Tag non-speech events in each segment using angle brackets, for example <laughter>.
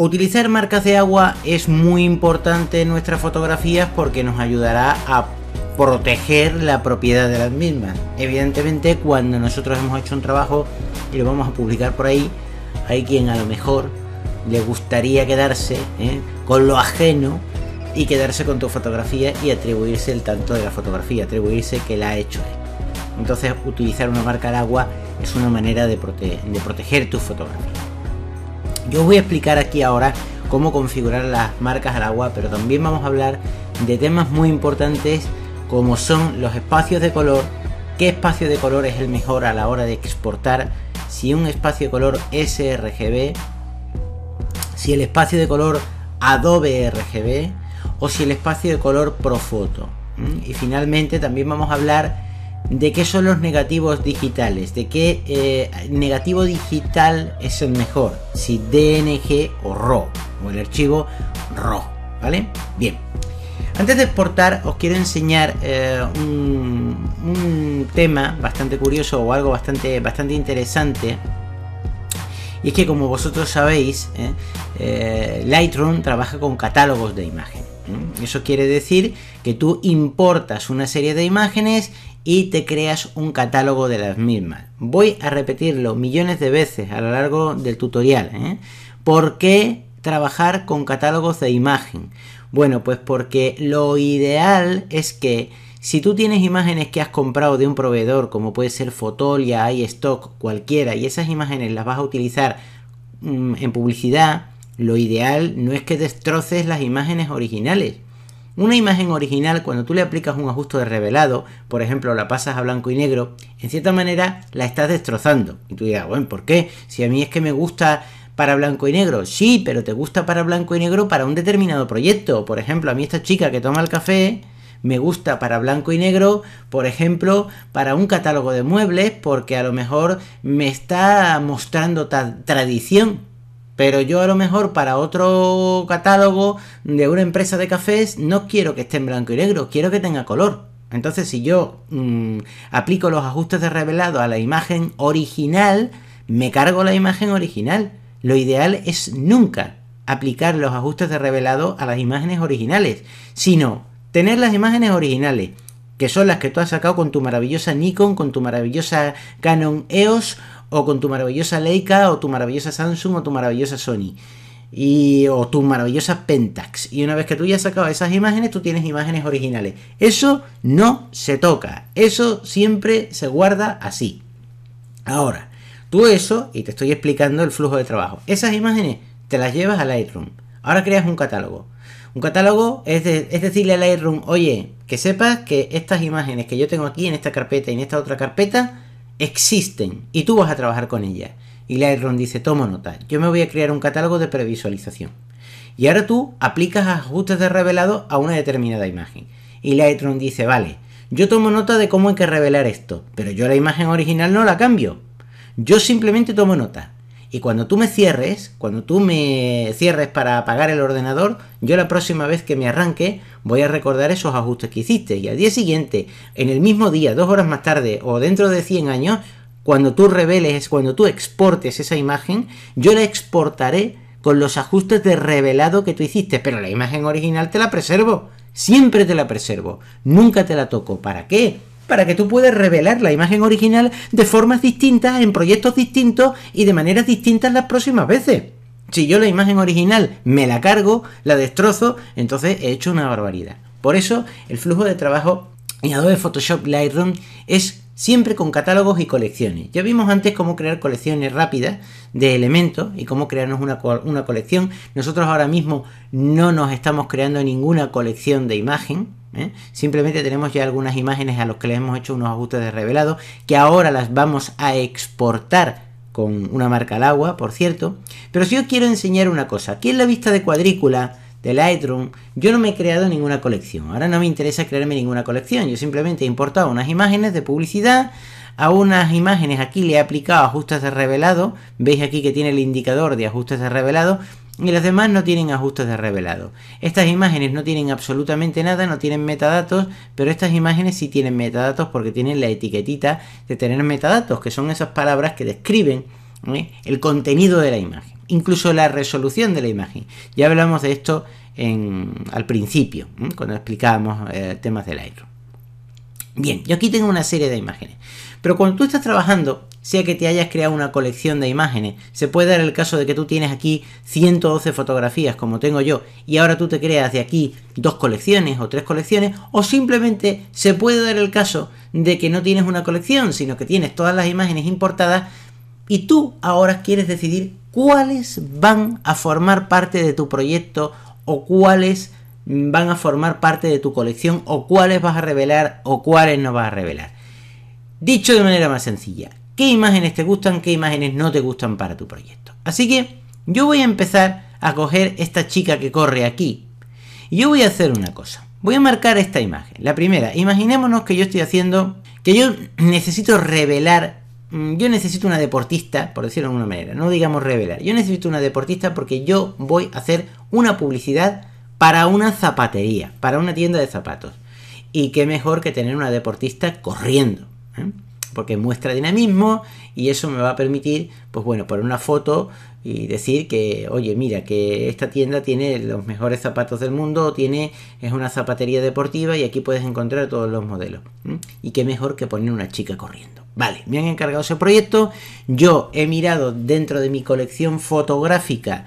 Utilizar marcas de agua es muy importante en nuestras fotografías porque nos ayudará a proteger la propiedad de las mismas. Evidentemente cuando nosotros hemos hecho un trabajo y lo vamos a publicar por ahí, hay quien a lo mejor le gustaría quedarse ¿eh? con lo ajeno y quedarse con tu fotografía y atribuirse el tanto de la fotografía, atribuirse que la ha hecho él. Entonces utilizar una marca de agua es una manera de, proteger tus fotografía. Yo voy a explicar aquí ahora cómo configurar las marcas al agua, pero también vamos a hablar de temas muy importantes como son los espacios de color, qué espacio de color es el mejor a la hora de exportar, si un espacio de color sRGB, si el espacio de color Adobe RGB o si el espacio de color Profoto. Y finalmente también vamos a hablar de qué son los negativos digitales, de qué eh, negativo digital es el mejor, si DNG o RAW, o el archivo RAW, ¿vale? Bien. Antes de exportar, os quiero enseñar eh, un, tema bastante curioso o algo bastante, bastante interesante. Y es que como vosotros sabéis, eh, Lightroom trabaja con catálogos de imagen. Eso quiere decir que tú importas una serie de imágenes y te creas un catálogo de las mismas. Voy a repetirlo millones de veces a lo largo del tutorial. ¿eh? ¿Por qué trabajar con catálogos de imagen? Bueno, pues porque lo ideal es que si tú tienes imágenes que has comprado de un proveedor, como puede ser Fotolia, iStock, cualquiera, y esas imágenes las vas a utilizar mm, en publicidad, lo ideal no es que destroces las imágenes originales, una imagen original, cuando tú le aplicas un ajuste de revelado, por ejemplo, la pasas a blanco y negro, en cierta manera la estás destrozando. Y tú dirás, bueno, ¿por qué? Si a mí es que me gusta para blanco y negro. Sí, pero te gusta para blanco y negro para un determinado proyecto. Por ejemplo, a mí esta chica que toma el café, me gusta para blanco y negro, por ejemplo, para un catálogo de muebles, porque a lo mejor me está mostrando tradición. Pero yo a lo mejor para otro catálogo de una empresa de cafés no quiero que esté en blanco y negro, quiero que tenga color. Entonces si yo mm, aplico los ajustes de revelado a la imagen original, me cargo la imagen original. Lo ideal es nunca aplicar los ajustes de revelado a las imágenes originales, sino tener las imágenes originales, que son las que tú has sacado con tu maravillosa Nikon, con tu maravillosa Canon EOS o con tu maravillosa Leica, o tu maravillosa Samsung, o tu maravillosa Sony, y, o tu maravillosa Pentax. Y una vez que tú ya has sacado esas imágenes, tú tienes imágenes originales. Eso no se toca, eso siempre se guarda así. Ahora, tú eso, y te estoy explicando el flujo de trabajo, esas imágenes te las llevas a Lightroom. Ahora creas un catálogo. Un catálogo es, es, decirle a Lightroom, oye, que sepas que estas imágenes que yo tengo aquí en esta carpeta y en esta otra carpeta existen y tú vas a trabajar con ellas. Y Lightroom dice, tomo nota, yo me voy a crear un catálogo de previsualización. Y ahora tú aplicas ajustes de revelado a una determinada imagen. Y Lightroom dice, vale, yo tomo nota de cómo hay que revelar esto, pero yo la imagen original no la cambio. Yo simplemente tomo nota. Y cuando tú me cierres, cuando tú me cierres para apagar el ordenador, yo la próxima vez que me arranque voy a recordar esos ajustes que hiciste. Y al día siguiente, en el mismo día, dos horas más tarde o dentro de 100 años, cuando tú reveles, cuando tú exportes esa imagen, yo la exportaré con los ajustes de revelado que tú hiciste, pero la imagen original te la preservo, siempre te la preservo, nunca te la toco. ¿Para qué? para que tú puedas revelar la imagen original de formas distintas, en proyectos distintos y de maneras distintas las próximas veces. Si yo la imagen original me la cargo, la destrozo, entonces he hecho una barbaridad. Por eso el flujo de trabajo en Adobe Photoshop Lightroom es siempre con catálogos y colecciones. Ya vimos antes cómo crear colecciones rápidas de elementos y cómo crearnos una, una colección. Nosotros ahora mismo no nos estamos creando ninguna colección de imagen, ¿eh? Simplemente tenemos ya algunas imágenes a las que le hemos hecho unos ajustes de revelado, que ahora las vamos a exportar con una marca al agua, por cierto. Pero si yo quiero enseñar una cosa, aquí en la vista de cuadrícula de Lightroom, yo no me he creado ninguna colección. Ahora no me interesa crearme ninguna colección, yo simplemente he importado unas imágenes de publicidad, a unas imágenes aquí le he aplicado ajustes de revelado, veis aquí que tiene el indicador de ajustes de revelado, y las demás no tienen ajustes de revelado. Estas imágenes no tienen absolutamente nada, no tienen metadatos, pero estas imágenes sí tienen metadatos porque tienen la etiquetita de tener metadatos, que son esas palabras que describen ¿eh? el contenido de la imagen, incluso la resolución de la imagen. Ya hablamos de esto en, al principio, ¿eh? cuando explicábamos eh, temas del Lightroom. Bien, yo aquí tengo una serie de imágenes, pero cuando tú estás trabajando sea que te hayas creado una colección de imágenes. Se puede dar el caso de que tú tienes aquí 112 fotografías, como tengo yo, y ahora tú te creas de aquí dos colecciones o tres colecciones, o simplemente se puede dar el caso de que no tienes una colección, sino que tienes todas las imágenes importadas y tú ahora quieres decidir cuáles van a formar parte de tu proyecto o cuáles van a formar parte de tu colección o cuáles vas a revelar o cuáles no vas a revelar. Dicho de manera más sencilla, qué imágenes te gustan, qué imágenes no te gustan para tu proyecto. Así que yo voy a empezar a coger esta chica que corre aquí. Y yo voy a hacer una cosa. Voy a marcar esta imagen. La primera, imaginémonos que yo estoy haciendo, que yo necesito revelar, mm, yo necesito una deportista, por decirlo de alguna manera, no digamos revelar, yo necesito una deportista porque yo voy a hacer una publicidad para una zapatería, para una tienda de zapatos. Y qué mejor que tener una deportista corriendo. ¿eh? porque muestra dinamismo y eso me va a permitir, pues bueno, poner una foto y decir que, oye, mira, que esta tienda tiene los mejores zapatos del mundo, tiene, es una zapatería deportiva y aquí puedes encontrar todos los modelos. Y qué mejor que poner una chica corriendo. Vale, me han encargado ese proyecto, yo he mirado dentro de mi colección fotográfica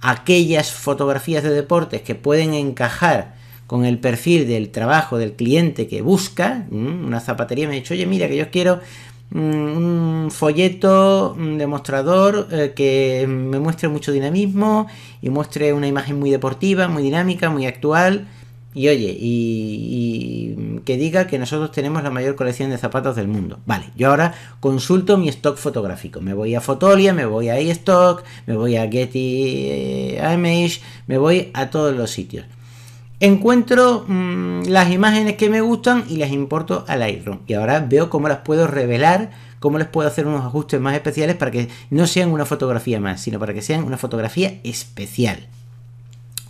aquellas fotografías de deportes que pueden encajar con el perfil del trabajo del cliente que busca, una zapatería me ha dicho, oye, mira, que yo quiero mm, un folleto, un mm, demostrador eh, que me muestre mucho dinamismo y muestre una imagen muy deportiva, muy dinámica, muy actual. Y oye, y, que diga que nosotros tenemos la mayor colección de zapatos del mundo. Vale, yo ahora consulto mi stock fotográfico. Me voy a Fotolia, me voy a iStock me voy a Getty Image, eh, me voy a todos los sitios encuentro mm, las imágenes que me gustan y las importo al Lightroom. Y ahora veo cómo las puedo revelar, cómo les puedo hacer unos ajustes más especiales para que no sean una fotografía más, sino para que sean una fotografía especial.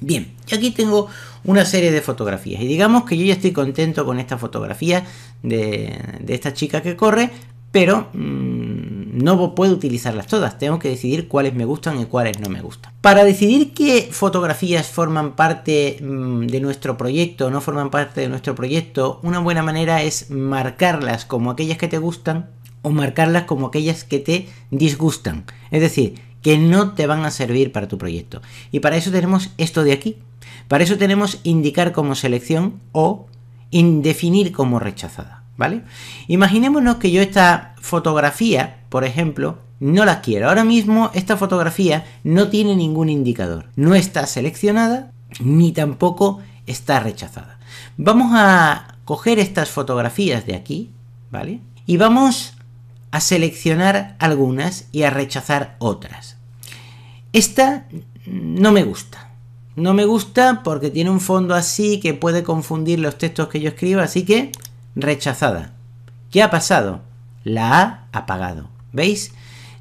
Bien, y aquí tengo una serie de fotografías y digamos que yo ya estoy contento con esta fotografía de, esta chica que corre, pero mm, no puedo utilizarlas todas, tengo que decidir cuáles me gustan y cuáles no me gustan. Para decidir qué fotografías forman parte mm, de nuestro proyecto o no forman parte de nuestro proyecto, una buena manera es marcarlas como aquellas que te gustan o marcarlas como aquellas que te disgustan. Es decir, que no te van a servir para tu proyecto. Y para eso tenemos esto de aquí. Para eso tenemos indicar como selección o indefinir como rechazada. ¿vale? Imaginémonos que yo esta fotografía, por ejemplo, no la quiero. Ahora mismo esta fotografía no tiene ningún indicador. No está seleccionada ni tampoco está rechazada. Vamos a coger estas fotografías de aquí, ¿vale? Y vamos a seleccionar algunas y a rechazar otras. Esta no me gusta. No me gusta porque tiene un fondo así que puede confundir los textos que yo escriba, así que rechazada. ¿Qué ha pasado? La ha apagado. ¿Veis?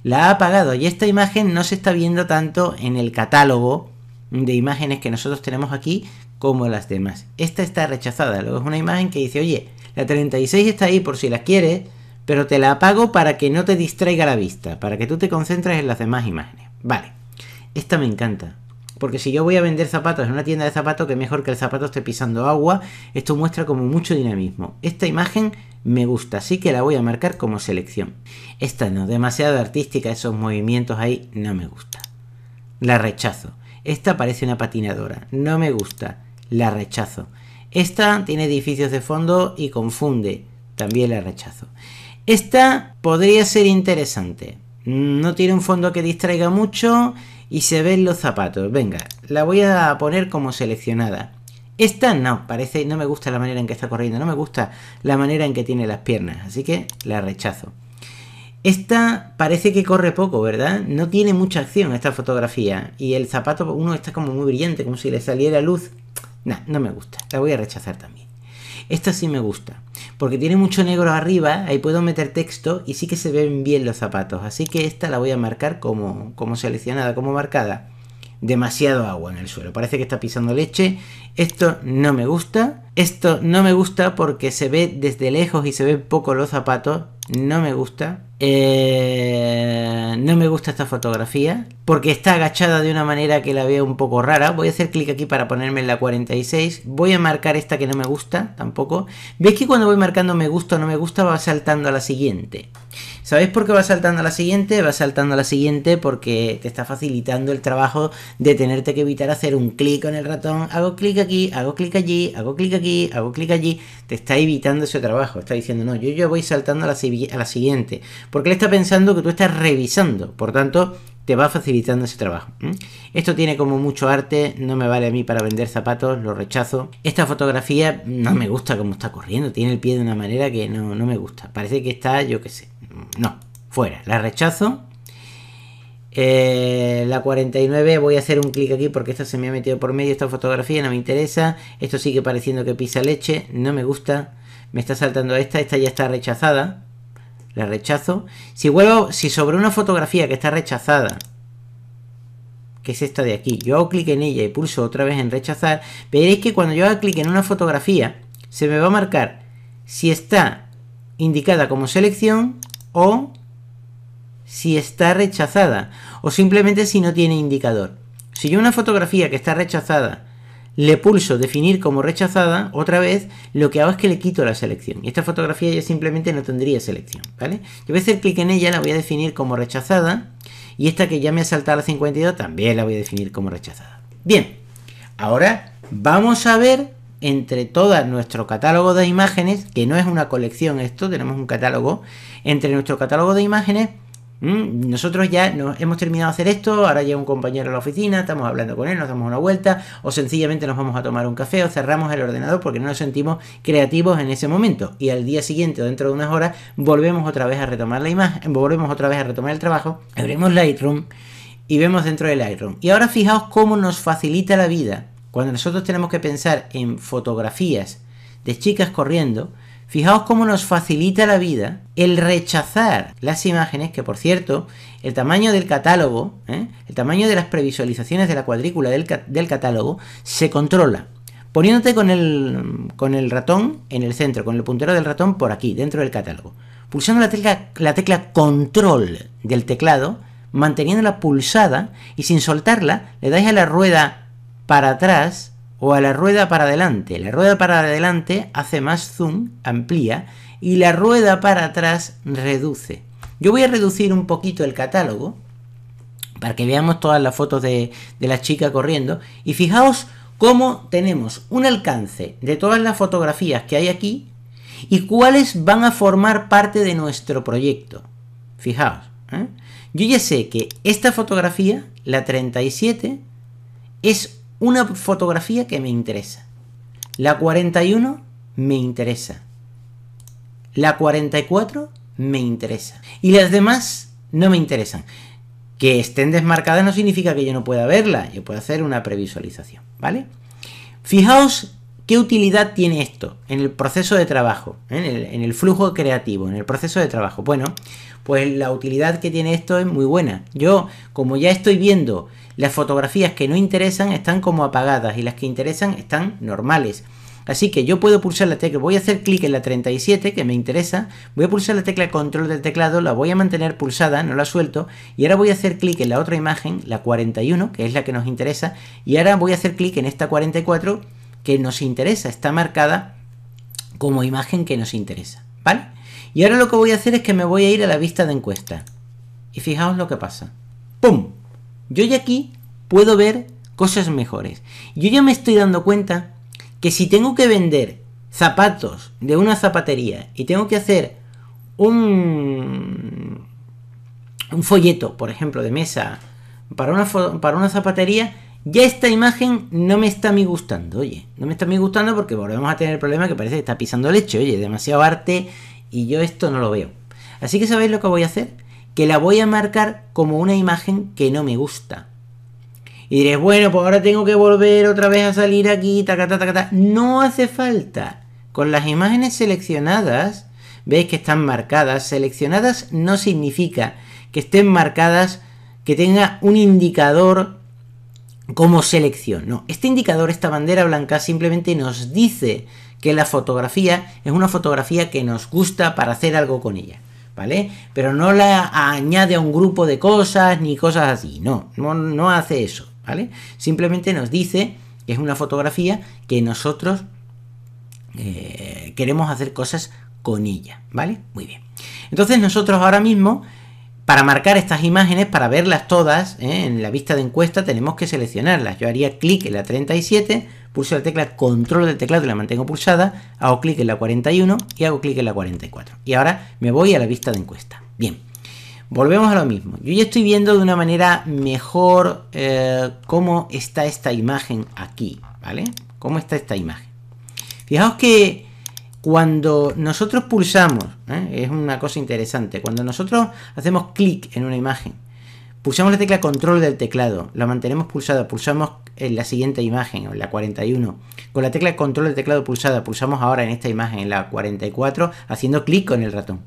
La ha apagado y esta imagen no se está viendo tanto en el catálogo de imágenes que nosotros tenemos aquí como las demás. Esta está rechazada. Luego es una imagen que dice, oye, la 36 está ahí por si la quieres, pero te la apago para que no te distraiga la vista, para que tú te concentres en las demás imágenes. Vale, esta me encanta. Porque si yo voy a vender zapatos en una tienda de zapatos, que mejor que el zapato esté pisando agua. Esto muestra como mucho dinamismo. Esta imagen me gusta, así que la voy a marcar como selección. Esta no, demasiado artística, esos movimientos ahí no me gusta. La rechazo. Esta parece una patinadora, no me gusta, la rechazo. Esta tiene edificios de fondo y confunde, también la rechazo. Esta podría ser interesante. No tiene un fondo que distraiga mucho, y se ven los zapatos. Venga, la voy a poner como seleccionada. Esta no, parece, no me gusta la manera en que está corriendo, no me gusta la manera en que tiene las piernas, así que la rechazo. Esta parece que corre poco, ¿verdad? No tiene mucha acción esta fotografía. Y el zapato, uno está como muy brillante, como si le saliera luz. Nah, no me gusta. La voy a rechazar también. Esta sí me gusta, porque tiene mucho negro arriba, ahí puedo meter texto y sí que se ven bien los zapatos. Así que esta la voy a marcar como, como seleccionada, como marcada. Demasiado agua en el suelo, parece que está pisando leche. Esto no me gusta. Esto no me gusta porque se ve desde lejos y se ven poco los zapatos no me gusta. Eh, no me gusta esta fotografía porque está agachada de una manera que la veo un poco rara. Voy a hacer clic aquí para ponerme en la 46. Voy a marcar esta que no me gusta tampoco. ¿Veis que cuando voy marcando me gusta o no me gusta va saltando a la siguiente? ¿Sabéis por qué va saltando a la siguiente? Va saltando a la siguiente porque te está facilitando el trabajo de tenerte que evitar hacer un clic con el ratón. Hago clic aquí, hago clic allí, hago clic aquí, hago clic allí. Te está evitando ese trabajo. Está diciendo, no, yo ya voy saltando a la, a la siguiente. Porque él está pensando que tú estás revisando. Por tanto, te va facilitando ese trabajo. Esto tiene como mucho arte, no me vale a mí para vender zapatos, lo rechazo. Esta fotografía no me gusta como está corriendo, tiene el pie de una manera que no, no me gusta. Parece que está, yo qué sé, no, fuera, la rechazo. Eh, la 49, voy a hacer un clic aquí porque esta se me ha metido por medio, esta fotografía no me interesa, esto sigue pareciendo que pisa leche, no me gusta, me está saltando esta, esta ya está rechazada, la rechazo. Si vuelvo, si sobre una fotografía que está rechazada, que es esta de aquí, yo hago clic en ella y pulso otra vez en rechazar, veréis que cuando yo haga clic en una fotografía, se me va a marcar si está indicada como selección o si está rechazada o simplemente si no tiene indicador. Si yo una fotografía que está rechazada le pulso definir como rechazada, otra vez lo que hago es que le quito la selección. Y esta fotografía ya simplemente no tendría selección, ¿vale? Yo voy a hacer clic en ella, la voy a definir como rechazada. Y esta que ya me ha saltado la 52 también la voy a definir como rechazada. Bien, ahora vamos a ver entre todo nuestro catálogo de imágenes, que no es una colección esto, tenemos un catálogo, entre nuestro catálogo de imágenes, nosotros ya nos hemos terminado de hacer esto, ahora llega un compañero a la oficina, estamos hablando con él, nos damos una vuelta, o sencillamente nos vamos a tomar un café o cerramos el ordenador porque no nos sentimos creativos en ese momento. Y al día siguiente o dentro de unas horas volvemos otra vez a retomar la imagen, volvemos otra vez a retomar el trabajo, abrimos Lightroom y vemos dentro del Lightroom. Y ahora fijaos cómo nos facilita la vida cuando nosotros tenemos que pensar en fotografías de chicas corriendo, fijaos cómo nos facilita la vida el rechazar las imágenes, que por cierto, el tamaño del catálogo, ¿eh? el tamaño de las previsualizaciones de la cuadrícula del, catálogo, se controla poniéndote con el, con el ratón en el centro, con el puntero del ratón por aquí, dentro del catálogo. Pulsando la tecla, la tecla control del teclado, manteniéndola pulsada y sin soltarla, le dais a la rueda para atrás o a la rueda para adelante. La rueda para adelante hace más zoom, amplía, y la rueda para atrás reduce. Yo voy a reducir un poquito el catálogo para que veamos todas las fotos de, la chica corriendo. Y fijaos cómo tenemos un alcance de todas las fotografías que hay aquí y cuáles van a formar parte de nuestro proyecto. Fijaos. ¿eh? Yo ya sé que esta fotografía, la 37, es una fotografía que me interesa. La 41 me interesa. La 44 me interesa. Y las demás no me interesan. Que estén desmarcadas no significa que yo no pueda verla, Yo puedo hacer una previsualización, ¿vale? Fijaos qué utilidad tiene esto en el proceso de trabajo, en el, en el flujo creativo, en el proceso de trabajo. Bueno, pues la utilidad que tiene esto es muy buena. Yo, como ya estoy viendo las fotografías que no interesan están como apagadas y las que interesan están normales. Así que yo puedo pulsar la tecla, voy a hacer clic en la 37 que me interesa, voy a pulsar la tecla control del teclado, la voy a mantener pulsada, no la suelto, y ahora voy a hacer clic en la otra imagen, la 41, que es la que nos interesa, y ahora voy a hacer clic en esta 44 que nos interesa, está marcada como imagen que nos interesa, ¿vale? Y ahora lo que voy a hacer es que me voy a ir a la vista de encuesta. Y fijaos lo que pasa. ¡Pum! yo ya aquí puedo ver cosas mejores. Yo ya me estoy dando cuenta que si tengo que vender zapatos de una zapatería y tengo que hacer un, folleto, por ejemplo, de mesa para una, para una zapatería, ya esta imagen no me está a mí gustando, oye. No me está a mí gustando porque volvemos a tener el problema que parece que está pisando leche, oye, demasiado arte y yo esto no lo veo. Así que ¿sabéis lo que voy a hacer? que la voy a marcar como una imagen que no me gusta. Y diréis, bueno, pues ahora tengo que volver otra vez a salir aquí, ta, ta, No hace falta. Con las imágenes seleccionadas, veis que están marcadas. Seleccionadas no significa que estén marcadas, que tenga un indicador como selección. No, este indicador, esta bandera blanca, simplemente nos dice que la fotografía es una fotografía que nos gusta para hacer algo con ella. ¿vale? Pero no la añade a un grupo de cosas ni cosas así, no, no, hace eso, ¿vale? Simplemente nos dice que es una fotografía que nosotros eh, queremos hacer cosas con ella, ¿vale? Muy bien. Entonces nosotros ahora mismo, para marcar estas imágenes, para verlas todas, ¿eh? en la vista de encuesta tenemos que seleccionarlas. Yo haría clic en la 37, pulso la tecla control de teclado y la mantengo pulsada, hago clic en la 41 y hago clic en la 44. Y ahora me voy a la vista de encuesta. Bien, volvemos a lo mismo. Yo ya estoy viendo de una manera mejor eh, cómo está esta imagen aquí, ¿vale? ¿Cómo está esta imagen? Fijaos que cuando nosotros pulsamos, ¿eh? es una cosa interesante, cuando nosotros hacemos clic en una imagen, Pulsamos la tecla control del teclado, la mantenemos pulsada, pulsamos en eh, la siguiente imagen, en la 41. Con la tecla control del teclado pulsada, pulsamos ahora en esta imagen, en la 44, haciendo clic con el ratón.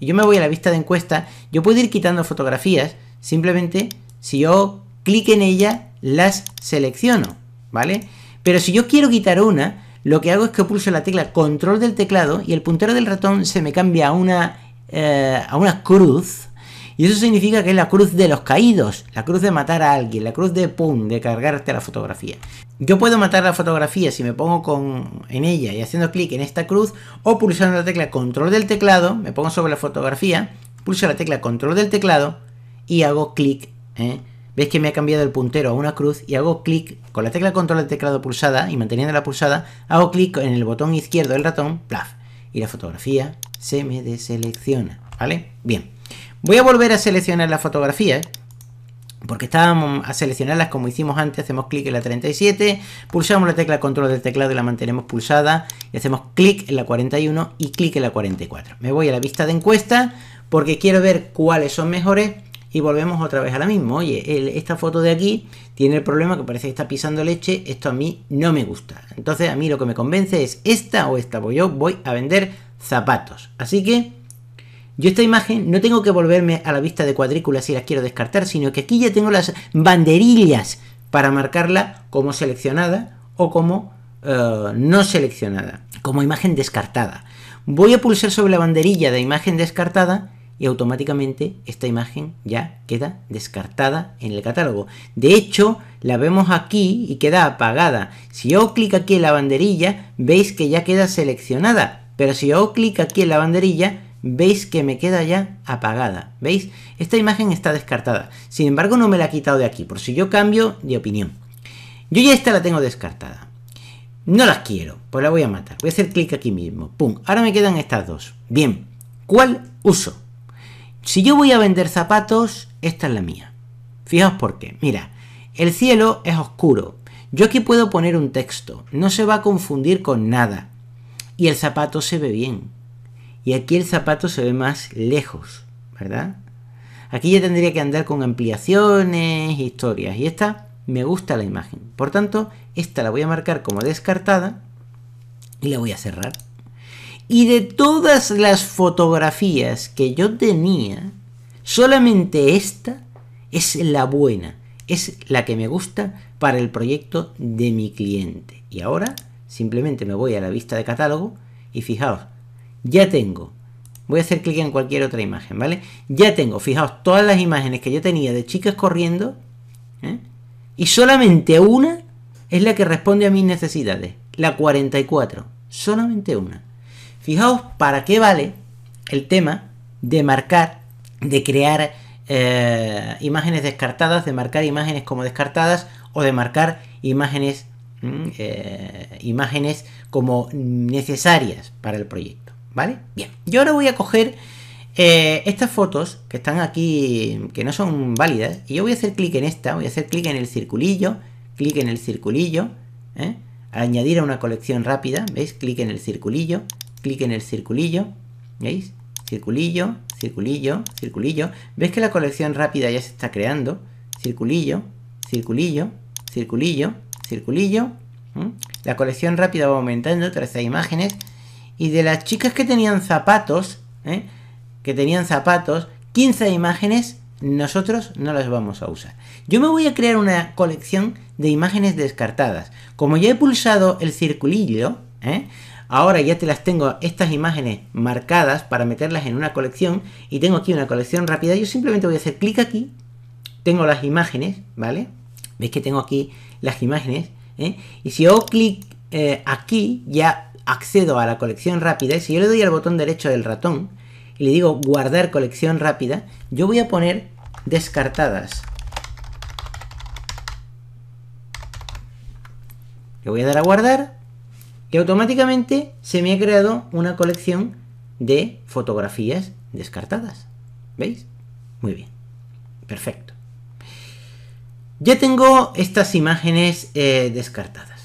Y yo me voy a la vista de encuesta, yo puedo ir quitando fotografías, simplemente si yo clic en ella, las selecciono, ¿vale? Pero si yo quiero quitar una, lo que hago es que pulso la tecla control del teclado y el puntero del ratón se me cambia a una, eh, a una cruz, y eso significa que es la cruz de los caídos, la cruz de matar a alguien, la cruz de pum, de cargarte la fotografía. Yo puedo matar la fotografía si me pongo con, en ella y haciendo clic en esta cruz o pulsando la tecla control del teclado, me pongo sobre la fotografía, pulso la tecla control del teclado y hago clic. ¿eh? Ves que me ha cambiado el puntero a una cruz y hago clic con la tecla control del teclado pulsada y manteniendo la pulsada, hago clic en el botón izquierdo del ratón, plaf, y la fotografía se me deselecciona, ¿vale? Bien. Voy a volver a seleccionar las fotografías. ¿eh? Porque estábamos a seleccionarlas como hicimos antes, hacemos clic en la 37, pulsamos la tecla control del teclado y la mantenemos pulsada, y hacemos clic en la 41 y clic en la 44. Me voy a la vista de encuesta porque quiero ver cuáles son mejores y volvemos otra vez a la misma. Oye, esta foto de aquí tiene el problema que parece que está pisando leche, esto a mí no me gusta. Entonces a mí lo que me convence es esta o esta, porque yo voy a vender zapatos. Así que yo esta imagen no tengo que volverme a la vista de cuadrícula si la quiero descartar, sino que aquí ya tengo las banderillas para marcarla como seleccionada o como eh, no seleccionada, como imagen descartada. Voy a pulsar sobre la banderilla de imagen descartada y automáticamente esta imagen ya queda descartada en el catálogo. De hecho, la vemos aquí y queda apagada. Si yo clic aquí en la banderilla, veis que ya queda seleccionada. Pero si yo clic aquí en la banderilla, veis que me queda ya apagada, ¿veis? Esta imagen está descartada, sin embargo no me la ha quitado de aquí, por si yo cambio de opinión. Yo ya esta la tengo descartada. No las quiero, pues la voy a matar. Voy a hacer clic aquí mismo, pum. Ahora me quedan estas dos. Bien, ¿cuál uso? Si yo voy a vender zapatos, esta es la mía. Fijaos por qué. Mira, el cielo es oscuro. Yo aquí puedo poner un texto. No se va a confundir con nada. Y el zapato se ve bien. Y aquí el zapato se ve más lejos, ¿verdad? Aquí ya tendría que andar con ampliaciones, historias. Y esta me gusta la imagen. Por tanto, esta la voy a marcar como descartada y la voy a cerrar. Y de todas las fotografías que yo tenía, solamente esta es la buena, es la que me gusta para el proyecto de mi cliente. Y ahora simplemente me voy a la vista de catálogo y fijaos, ya tengo. Voy a hacer clic en cualquier otra imagen, ¿vale? Ya tengo, fijaos, todas las imágenes que yo tenía de chicas corriendo. ¿eh? Y solamente una es la que responde a mis necesidades. La 44. Solamente una. Fijaos para qué vale el tema de marcar, de crear eh, imágenes descartadas, de marcar imágenes como descartadas o de marcar imágenes, mm, eh, imágenes como necesarias para el proyecto. ¿Vale? Bien, yo ahora voy a coger eh, estas fotos que están aquí, que no son válidas, y yo voy a hacer clic en esta, voy a hacer clic en el circulillo, clic en el circulillo, ¿eh? añadir a una colección rápida, ¿veis? Clic en el circulillo, clic en el circulillo, ¿veis? Circulillo, circulillo, circulillo. ¿Veis que la colección rápida ya se está creando? Circulillo, circulillo, circulillo, circulillo. La colección rápida va aumentando, 13 imágenes, y de las chicas que tenían zapatos, ¿eh? que tenían zapatos, 15 imágenes nosotros no las vamos a usar. Yo me voy a crear una colección de imágenes descartadas. Como ya he pulsado el circulillo, ¿eh? ahora ya te las tengo estas imágenes marcadas para meterlas en una colección y tengo aquí una colección rápida. Yo simplemente voy a hacer clic aquí, tengo las imágenes, ¿vale? Veis que tengo aquí las imágenes ¿eh? y si hago clic aquí ya accedo a la colección rápida y si yo le doy al botón derecho del ratón y le digo guardar colección rápida, yo voy a poner descartadas. Le voy a dar a guardar y automáticamente se me ha creado una colección de fotografías descartadas. ¿Veis? Muy bien. Perfecto. Ya tengo estas imágenes eh, descartadas.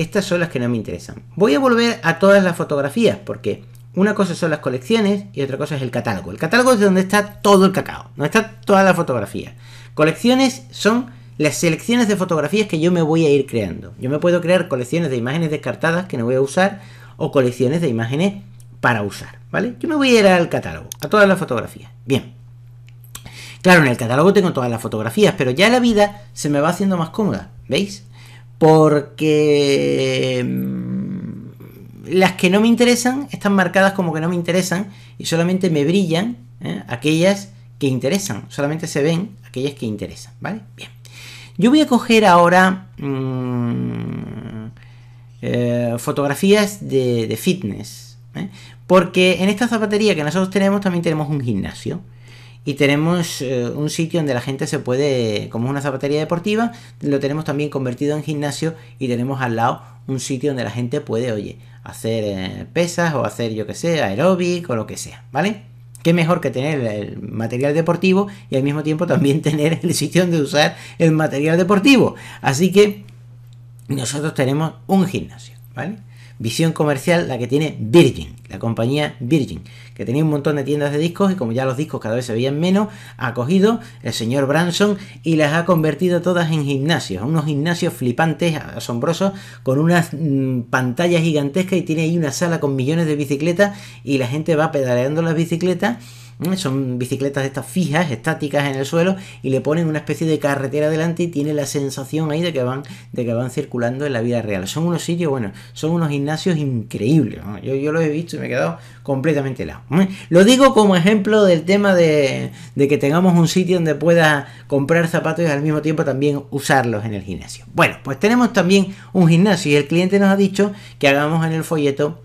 Estas son las que no me interesan. Voy a volver a todas las fotografías porque una cosa son las colecciones y otra cosa es el catálogo. El catálogo es donde está todo el cacao, donde está toda la fotografía. Colecciones son las selecciones de fotografías que yo me voy a ir creando. Yo me puedo crear colecciones de imágenes descartadas que no voy a usar o colecciones de imágenes para usar, ¿vale? Yo me voy a ir al catálogo, a todas las fotografías. Bien. Claro, en el catálogo tengo todas las fotografías, pero ya la vida se me va haciendo más cómoda, ¿veis? porque mm, las que no me interesan están marcadas como que no me interesan y solamente me brillan ¿eh? aquellas que interesan, solamente se ven aquellas que interesan, ¿vale? Bien. Yo voy a coger ahora mm, eh, fotografías de, fitness, ¿eh? porque en esta zapatería que nosotros tenemos también tenemos un gimnasio y tenemos eh, un sitio donde la gente se puede, como es una zapatería deportiva, lo tenemos también convertido en gimnasio y tenemos al lado un sitio donde la gente puede, oye, hacer eh, pesas o hacer, yo que sé, aeróbic o lo que sea, ¿vale? Qué mejor que tener el material deportivo y al mismo tiempo también <laughs> tener el sitio donde usar el material deportivo. Así que nosotros tenemos un gimnasio, ¿vale? visión comercial la que tiene Virgin, la compañía Virgin, que tenía un montón de tiendas de discos y como ya los discos cada vez se veían menos, ha cogido el señor Branson y las ha convertido todas en gimnasios, unos gimnasios flipantes, asombrosos, con unas pantalla mm, pantallas gigantescas y tiene ahí una sala con millones de bicicletas y la gente va pedaleando las bicicletas ¿eh? Son bicicletas de estas fijas, estáticas en el suelo y le ponen una especie de carretera adelante y tiene la sensación ahí de que van, de que van circulando en la vida real. Son unos sitios, bueno, son unos gimnasios increíbles. Yo, yo los he visto y me he quedado completamente helado. ¿eh? Lo digo como ejemplo del tema de, de que tengamos un sitio donde pueda comprar zapatos y al mismo tiempo también usarlos en el gimnasio. Bueno, pues tenemos también un gimnasio y el cliente nos ha dicho que hagamos en el folleto,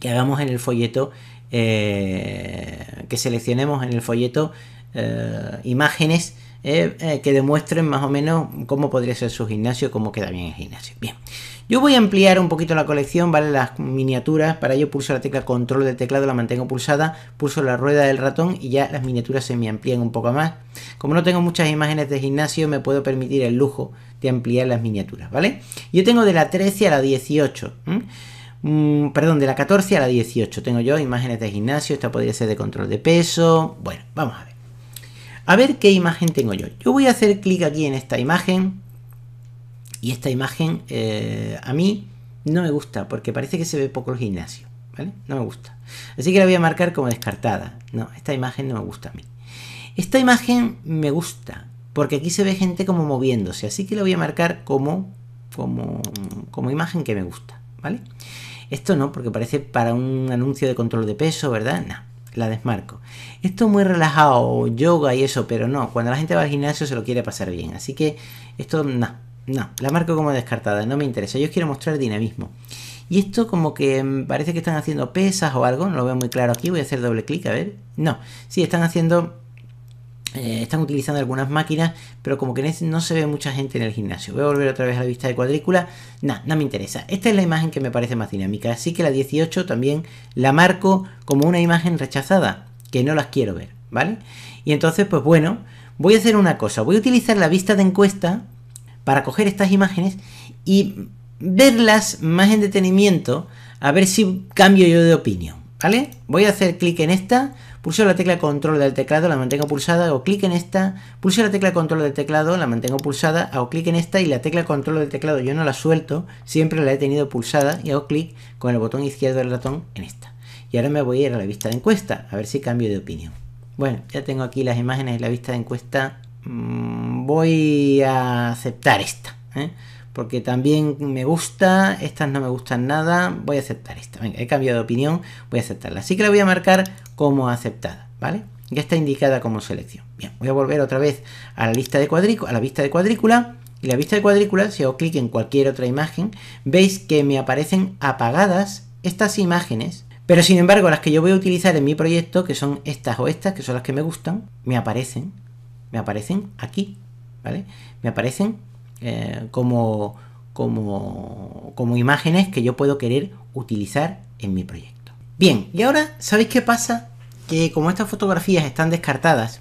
que hagamos en el folleto eh, que seleccionemos en el folleto eh, imágenes eh, que demuestren más o menos cómo podría ser su gimnasio, cómo queda bien el gimnasio. Bien, yo voy a ampliar un poquito la colección, ¿vale? Las miniaturas, para ello pulso la tecla control de teclado, la mantengo pulsada, pulso la rueda del ratón y ya las miniaturas se me amplían un poco más. Como no tengo muchas imágenes de gimnasio, me puedo permitir el lujo de ampliar las miniaturas, ¿vale? Yo tengo de la 13 a la 18. Mm, perdón, de la 14 a la 18 tengo yo imágenes de gimnasio, esta podría ser de control de peso. Bueno, vamos a ver. A ver qué imagen tengo yo. Yo voy a hacer clic aquí en esta imagen. Y esta imagen eh, a mí no me gusta porque parece que se ve poco el gimnasio. ¿Vale? No me gusta. Así que la voy a marcar como descartada. No, esta imagen no me gusta a mí. Esta imagen me gusta porque aquí se ve gente como moviéndose. Así que la voy a marcar como, como, como imagen que me gusta. ¿Vale? Esto no, porque parece para un anuncio de control de peso, ¿verdad? No, la desmarco. Esto muy relajado, yoga y eso, pero no, cuando la gente va al gimnasio se lo quiere pasar bien. Así que esto no, no, la marco como descartada, no me interesa. Yo quiero mostrar dinamismo. Y esto como que mm, parece que están haciendo pesas o algo, no lo veo muy claro aquí, voy a hacer doble clic, a ver. No, sí, están haciendo eh, están utilizando algunas máquinas, pero como que no se ve mucha gente en el gimnasio. Voy a volver otra vez a la vista de cuadrícula. nada no me interesa. Esta es la imagen que me parece más dinámica. Así que la 18 también la marco como una imagen rechazada, que no las quiero ver, ¿vale? Y entonces, pues bueno, voy a hacer una cosa. Voy a utilizar la vista de encuesta para coger estas imágenes y verlas más en detenimiento, a ver si cambio yo de opinión, ¿vale? Voy a hacer clic en esta, Pulso la tecla control del teclado, la mantengo pulsada, hago clic en esta, pulso la tecla control del teclado, la mantengo pulsada, hago clic en esta y la tecla control del teclado yo no la suelto, siempre la he tenido pulsada y hago clic con el botón izquierdo del ratón en esta. Y ahora me voy a ir a la vista de encuesta, a ver si cambio de opinión. Bueno, ya tengo aquí las imágenes y la vista de encuesta, mm, voy a aceptar esta. ¿eh? porque también me gusta, estas no me gustan nada, voy a aceptar esta. Venga, he cambiado de opinión, voy a aceptarla. Así que la voy a marcar como aceptada, ¿vale? Ya está indicada como selección. Bien, voy a volver otra vez a la lista de cuadrícula, a la vista de cuadrícula. Y la vista de cuadrícula, si hago clic en cualquier otra imagen, veis que me aparecen apagadas estas imágenes pero sin embargo, las que yo voy a utilizar en mi proyecto, que son estas o estas, que son las que me gustan, me aparecen. Me aparecen aquí, ¿vale? Me aparecen eh, como, como, como imágenes que yo puedo querer utilizar en mi proyecto. Bien, y ahora, ¿sabéis qué pasa? Que como estas fotografías están descartadas,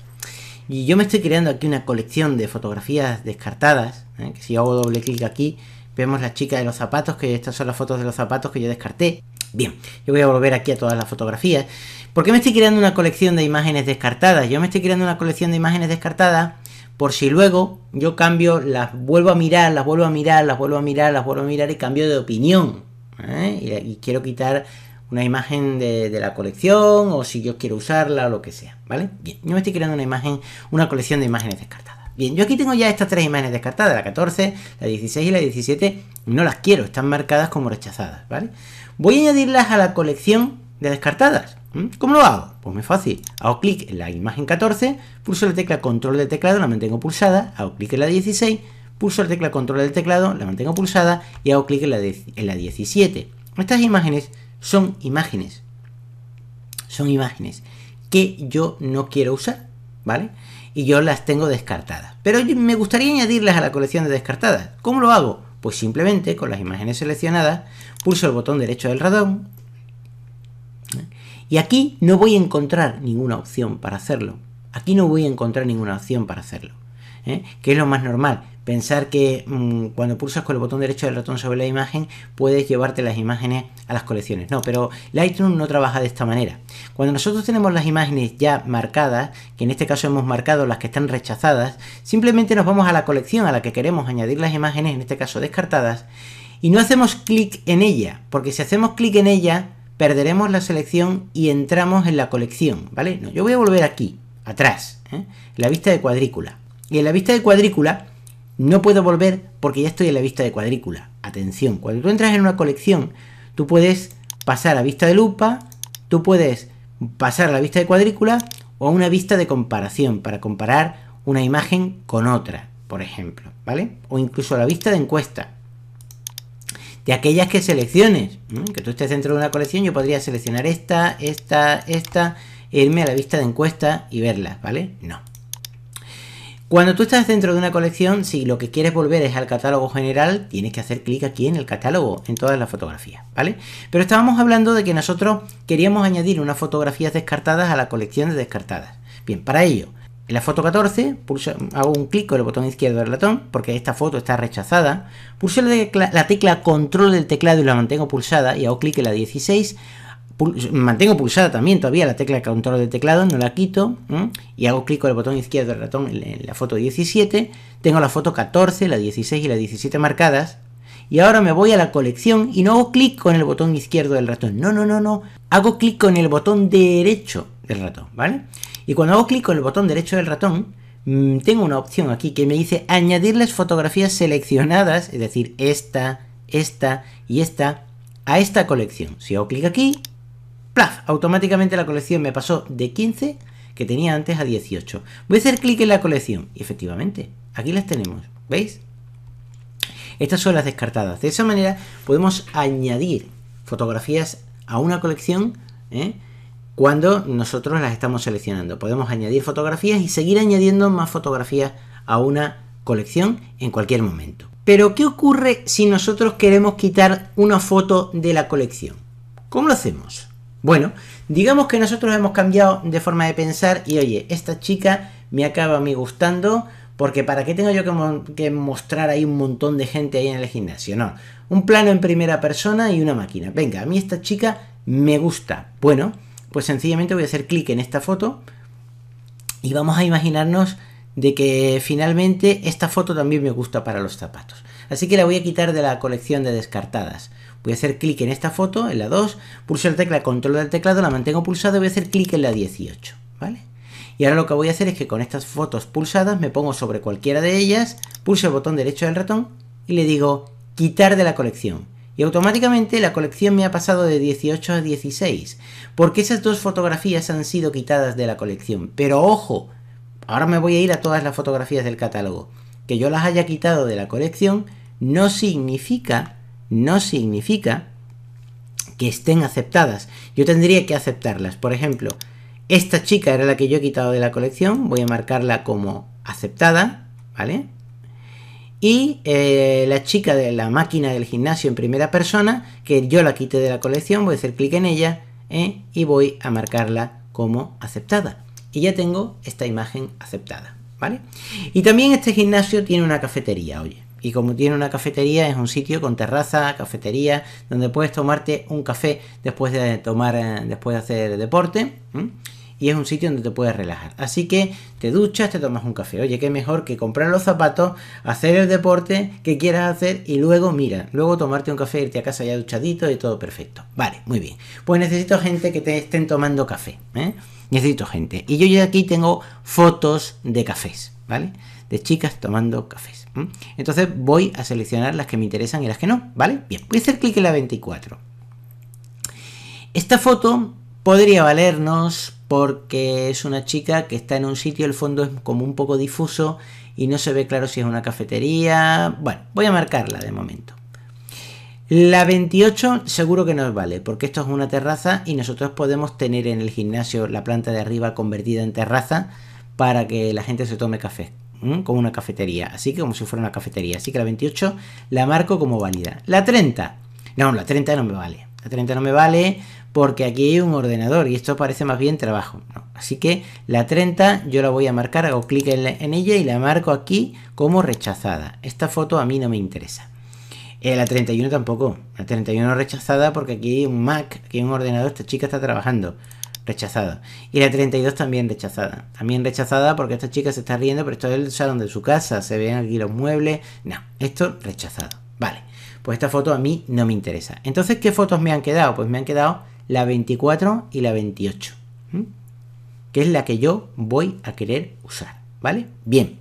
y yo me estoy creando aquí una colección de fotografías descartadas, ¿eh? que si hago doble clic aquí, vemos la chica de los zapatos, que estas son las fotos de los zapatos que yo descarté. Bien, yo voy a volver aquí a todas las fotografías. ¿Por qué me estoy creando una colección de imágenes descartadas? Yo me estoy creando una colección de imágenes descartadas por si luego yo cambio, las vuelvo a mirar, las vuelvo a mirar, las vuelvo a mirar, las vuelvo a mirar y cambio de opinión. ¿eh? Y, quiero quitar una imagen de, de, la colección o si yo quiero usarla o lo que sea, ¿vale? Bien, yo me estoy creando una imagen, una colección de imágenes descartadas. Bien, yo aquí tengo ya estas tres imágenes descartadas, la 14, la 16 y la 17, no las quiero, están marcadas como rechazadas, ¿vale? Voy a añadirlas a la colección de descartadas. ¿Mm? ¿Cómo lo hago? Pues muy fácil. Hago clic en la imagen 14, pulso la tecla control del teclado, la mantengo pulsada, hago clic en la 16, pulso la tecla control del teclado, la mantengo pulsada y hago clic en la, 17. Estas imágenes son imágenes. Son imágenes que yo no quiero usar, ¿vale? Y yo las tengo descartadas. Pero me gustaría añadirlas a la colección de descartadas. ¿Cómo lo hago? Pues simplemente con las imágenes seleccionadas, pulso el botón derecho del ratón, y aquí no voy a encontrar ninguna opción para hacerlo. Aquí no voy a encontrar ninguna opción para hacerlo. ¿eh? Que es lo más normal. Pensar que mm, cuando pulsas con el botón derecho del ratón sobre la imagen puedes llevarte las imágenes a las colecciones. No, pero Lightroom no trabaja de esta manera. Cuando nosotros tenemos las imágenes ya marcadas, que en este caso hemos marcado las que están rechazadas, simplemente nos vamos a la colección a la que queremos añadir las imágenes, en este caso descartadas, y no hacemos clic en ella, porque si hacemos clic en ella perderemos la selección y entramos en la colección, ¿vale? No, yo voy a volver aquí, atrás, ¿eh? la vista de cuadrícula. Y en la vista de cuadrícula no puedo volver porque ya estoy en la vista de cuadrícula. Atención, cuando tú entras en una colección, tú puedes pasar a vista de lupa, tú puedes pasar a la vista de cuadrícula o a una vista de comparación para comparar una imagen con otra, por ejemplo, ¿vale? O incluso a la vista de encuesta de aquellas que selecciones. Que tú estés dentro de una colección, yo podría seleccionar esta, esta, esta, e irme a la vista de encuesta y verlas, ¿vale? No. Cuando tú estás dentro de una colección, si lo que quieres volver es al catálogo general, tienes que hacer clic aquí en el catálogo, en todas las fotografías, ¿vale? Pero estábamos hablando de que nosotros queríamos añadir unas fotografías descartadas a la colección de descartadas. Bien, para ello, en la foto 14 hago un clic con el botón izquierdo del ratón porque esta foto está rechazada. Pulso la tecla, control del teclado y la mantengo pulsada y hago clic en la 16. mantengo pulsada también todavía la tecla control del teclado, no la quito. Y hago clic con el botón izquierdo del ratón en, en la foto 17. Tengo la foto 14, la 16 y la 17 marcadas. Y ahora me voy a la colección y no hago clic con el botón izquierdo del ratón. No, no, no, no. Hago clic con el botón derecho del ratón, ¿vale? Y cuando hago clic con el botón derecho del ratón, mm, tengo una opción aquí que me dice añadir las fotografías seleccionadas, es decir, esta, esta y esta, a esta colección. Si hago clic aquí, ¡plaf! Automáticamente la colección me pasó de 15 que tenía antes a 18. Voy a hacer clic en la colección y efectivamente, aquí las tenemos, ¿veis? Estas son las descartadas. De esa manera podemos añadir fotografías a una colección ¿eh? cuando nosotros las estamos seleccionando. Podemos añadir fotografías y seguir añadiendo más fotografías a una colección en cualquier momento. Pero, ¿qué ocurre si nosotros queremos quitar una foto de la colección? ¿Cómo lo hacemos? Bueno, digamos que nosotros hemos cambiado de forma de pensar y oye, esta chica me acaba me gustando porque para qué tengo yo que, que, mostrar ahí un montón de gente ahí en el gimnasio, no. Un plano en primera persona y una máquina. Venga, a mí esta chica me gusta. Bueno, pues sencillamente voy a hacer clic en esta foto y vamos a imaginarnos de que finalmente esta foto también me gusta para los zapatos. Así que la voy a quitar de la colección de descartadas. Voy a hacer clic en esta foto, en la 2, pulso la tecla control del teclado, la mantengo pulsada y voy a hacer clic en la 18, ¿vale? Y ahora lo que voy a hacer es que con estas fotos pulsadas me pongo sobre cualquiera de ellas, pulso el botón derecho del ratón y le digo quitar de la colección. Y automáticamente la colección me ha pasado de 18 a 16, porque esas dos fotografías han sido quitadas de la colección. Pero ojo, ahora me voy a ir a todas las fotografías del catálogo. Que yo las haya quitado de la colección no significa, no significa que estén aceptadas. Yo tendría que aceptarlas. Por ejemplo, esta chica era la que yo he quitado de la colección, voy a marcarla como aceptada, ¿vale? y eh, la chica de la máquina del gimnasio en primera persona, que yo la quité de la colección, voy a hacer clic en ella eh, y voy a marcarla como aceptada. Y ya tengo esta imagen aceptada, ¿vale? Y también este gimnasio tiene una cafetería, oye. Y como tiene una cafetería, es un sitio con terraza, cafetería, donde puedes tomarte un café después de tomar, eh, después de hacer deporte y es un sitio donde te puedes relajar. Así que te duchas, te tomas un café. Oye, qué mejor que comprar los zapatos, hacer el deporte que quieras hacer y luego, mira, luego tomarte un café, irte a casa ya duchadito y todo perfecto. Vale, muy bien. Pues necesito gente que te estén tomando café. ¿eh? Necesito gente. Y yo ya aquí tengo fotos de cafés, ¿vale? De chicas tomando cafés. Entonces voy a seleccionar las que me interesan y las que no, ¿vale? Bien, voy a hacer clic en la 24. Esta foto podría valernos porque es una chica que está en un sitio, el fondo es como un poco difuso y no se ve claro si es una cafetería. Bueno, voy a marcarla de momento. La 28 seguro que nos vale, porque esto es una terraza y nosotros podemos tener en el gimnasio la planta de arriba convertida en terraza para que la gente se tome café, como una cafetería, así que como si fuera una cafetería. Así que la 28 la marco como válida. La 30, no, la 30 no me vale. La 30 no me vale porque aquí hay un ordenador y esto parece más bien trabajo. Así que la 30 yo la voy a marcar, hago clic en, ella y la marco aquí como rechazada. Esta foto a mí no me interesa. Eh, la 31 tampoco, la 31 rechazada porque aquí hay un Mac, aquí hay un ordenador, esta chica está trabajando rechazada. Y la 32 también rechazada. También rechazada porque esta chica se está riendo, pero esto es el salón de su casa, se ven aquí los muebles. No, esto rechazado. Vale, pues esta foto a mí no me interesa. Entonces, ¿qué fotos me han quedado? Pues me han quedado la 24 y la 28, que es la que yo voy a querer usar, ¿vale? Bien.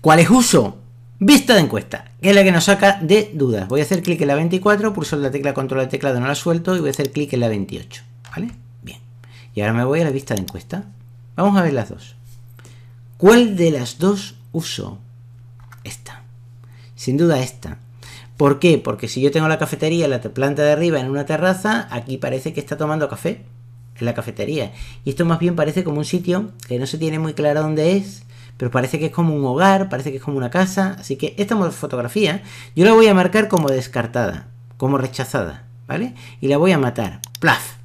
¿Cuál es uso? Vista de encuesta, que es la que nos saca de dudas. Voy a hacer clic en la 24, pulso la tecla control de teclado, no la suelto y voy a hacer clic en la 28, ¿vale? Bien. Y ahora me voy a la vista de encuesta. Vamos a ver las dos. ¿Cuál de las dos uso? Esta. Sin duda esta. ¿Por qué? Porque si yo tengo la cafetería la planta de arriba en una terraza, aquí parece que está tomando café en la cafetería. Y esto más bien parece como un sitio que no se tiene muy claro dónde es, pero parece que es como un hogar, parece que es como una casa. Así que esta fotografía yo la voy a marcar como descartada, como rechazada, ¿vale? Y la voy a matar. ¡Plaf!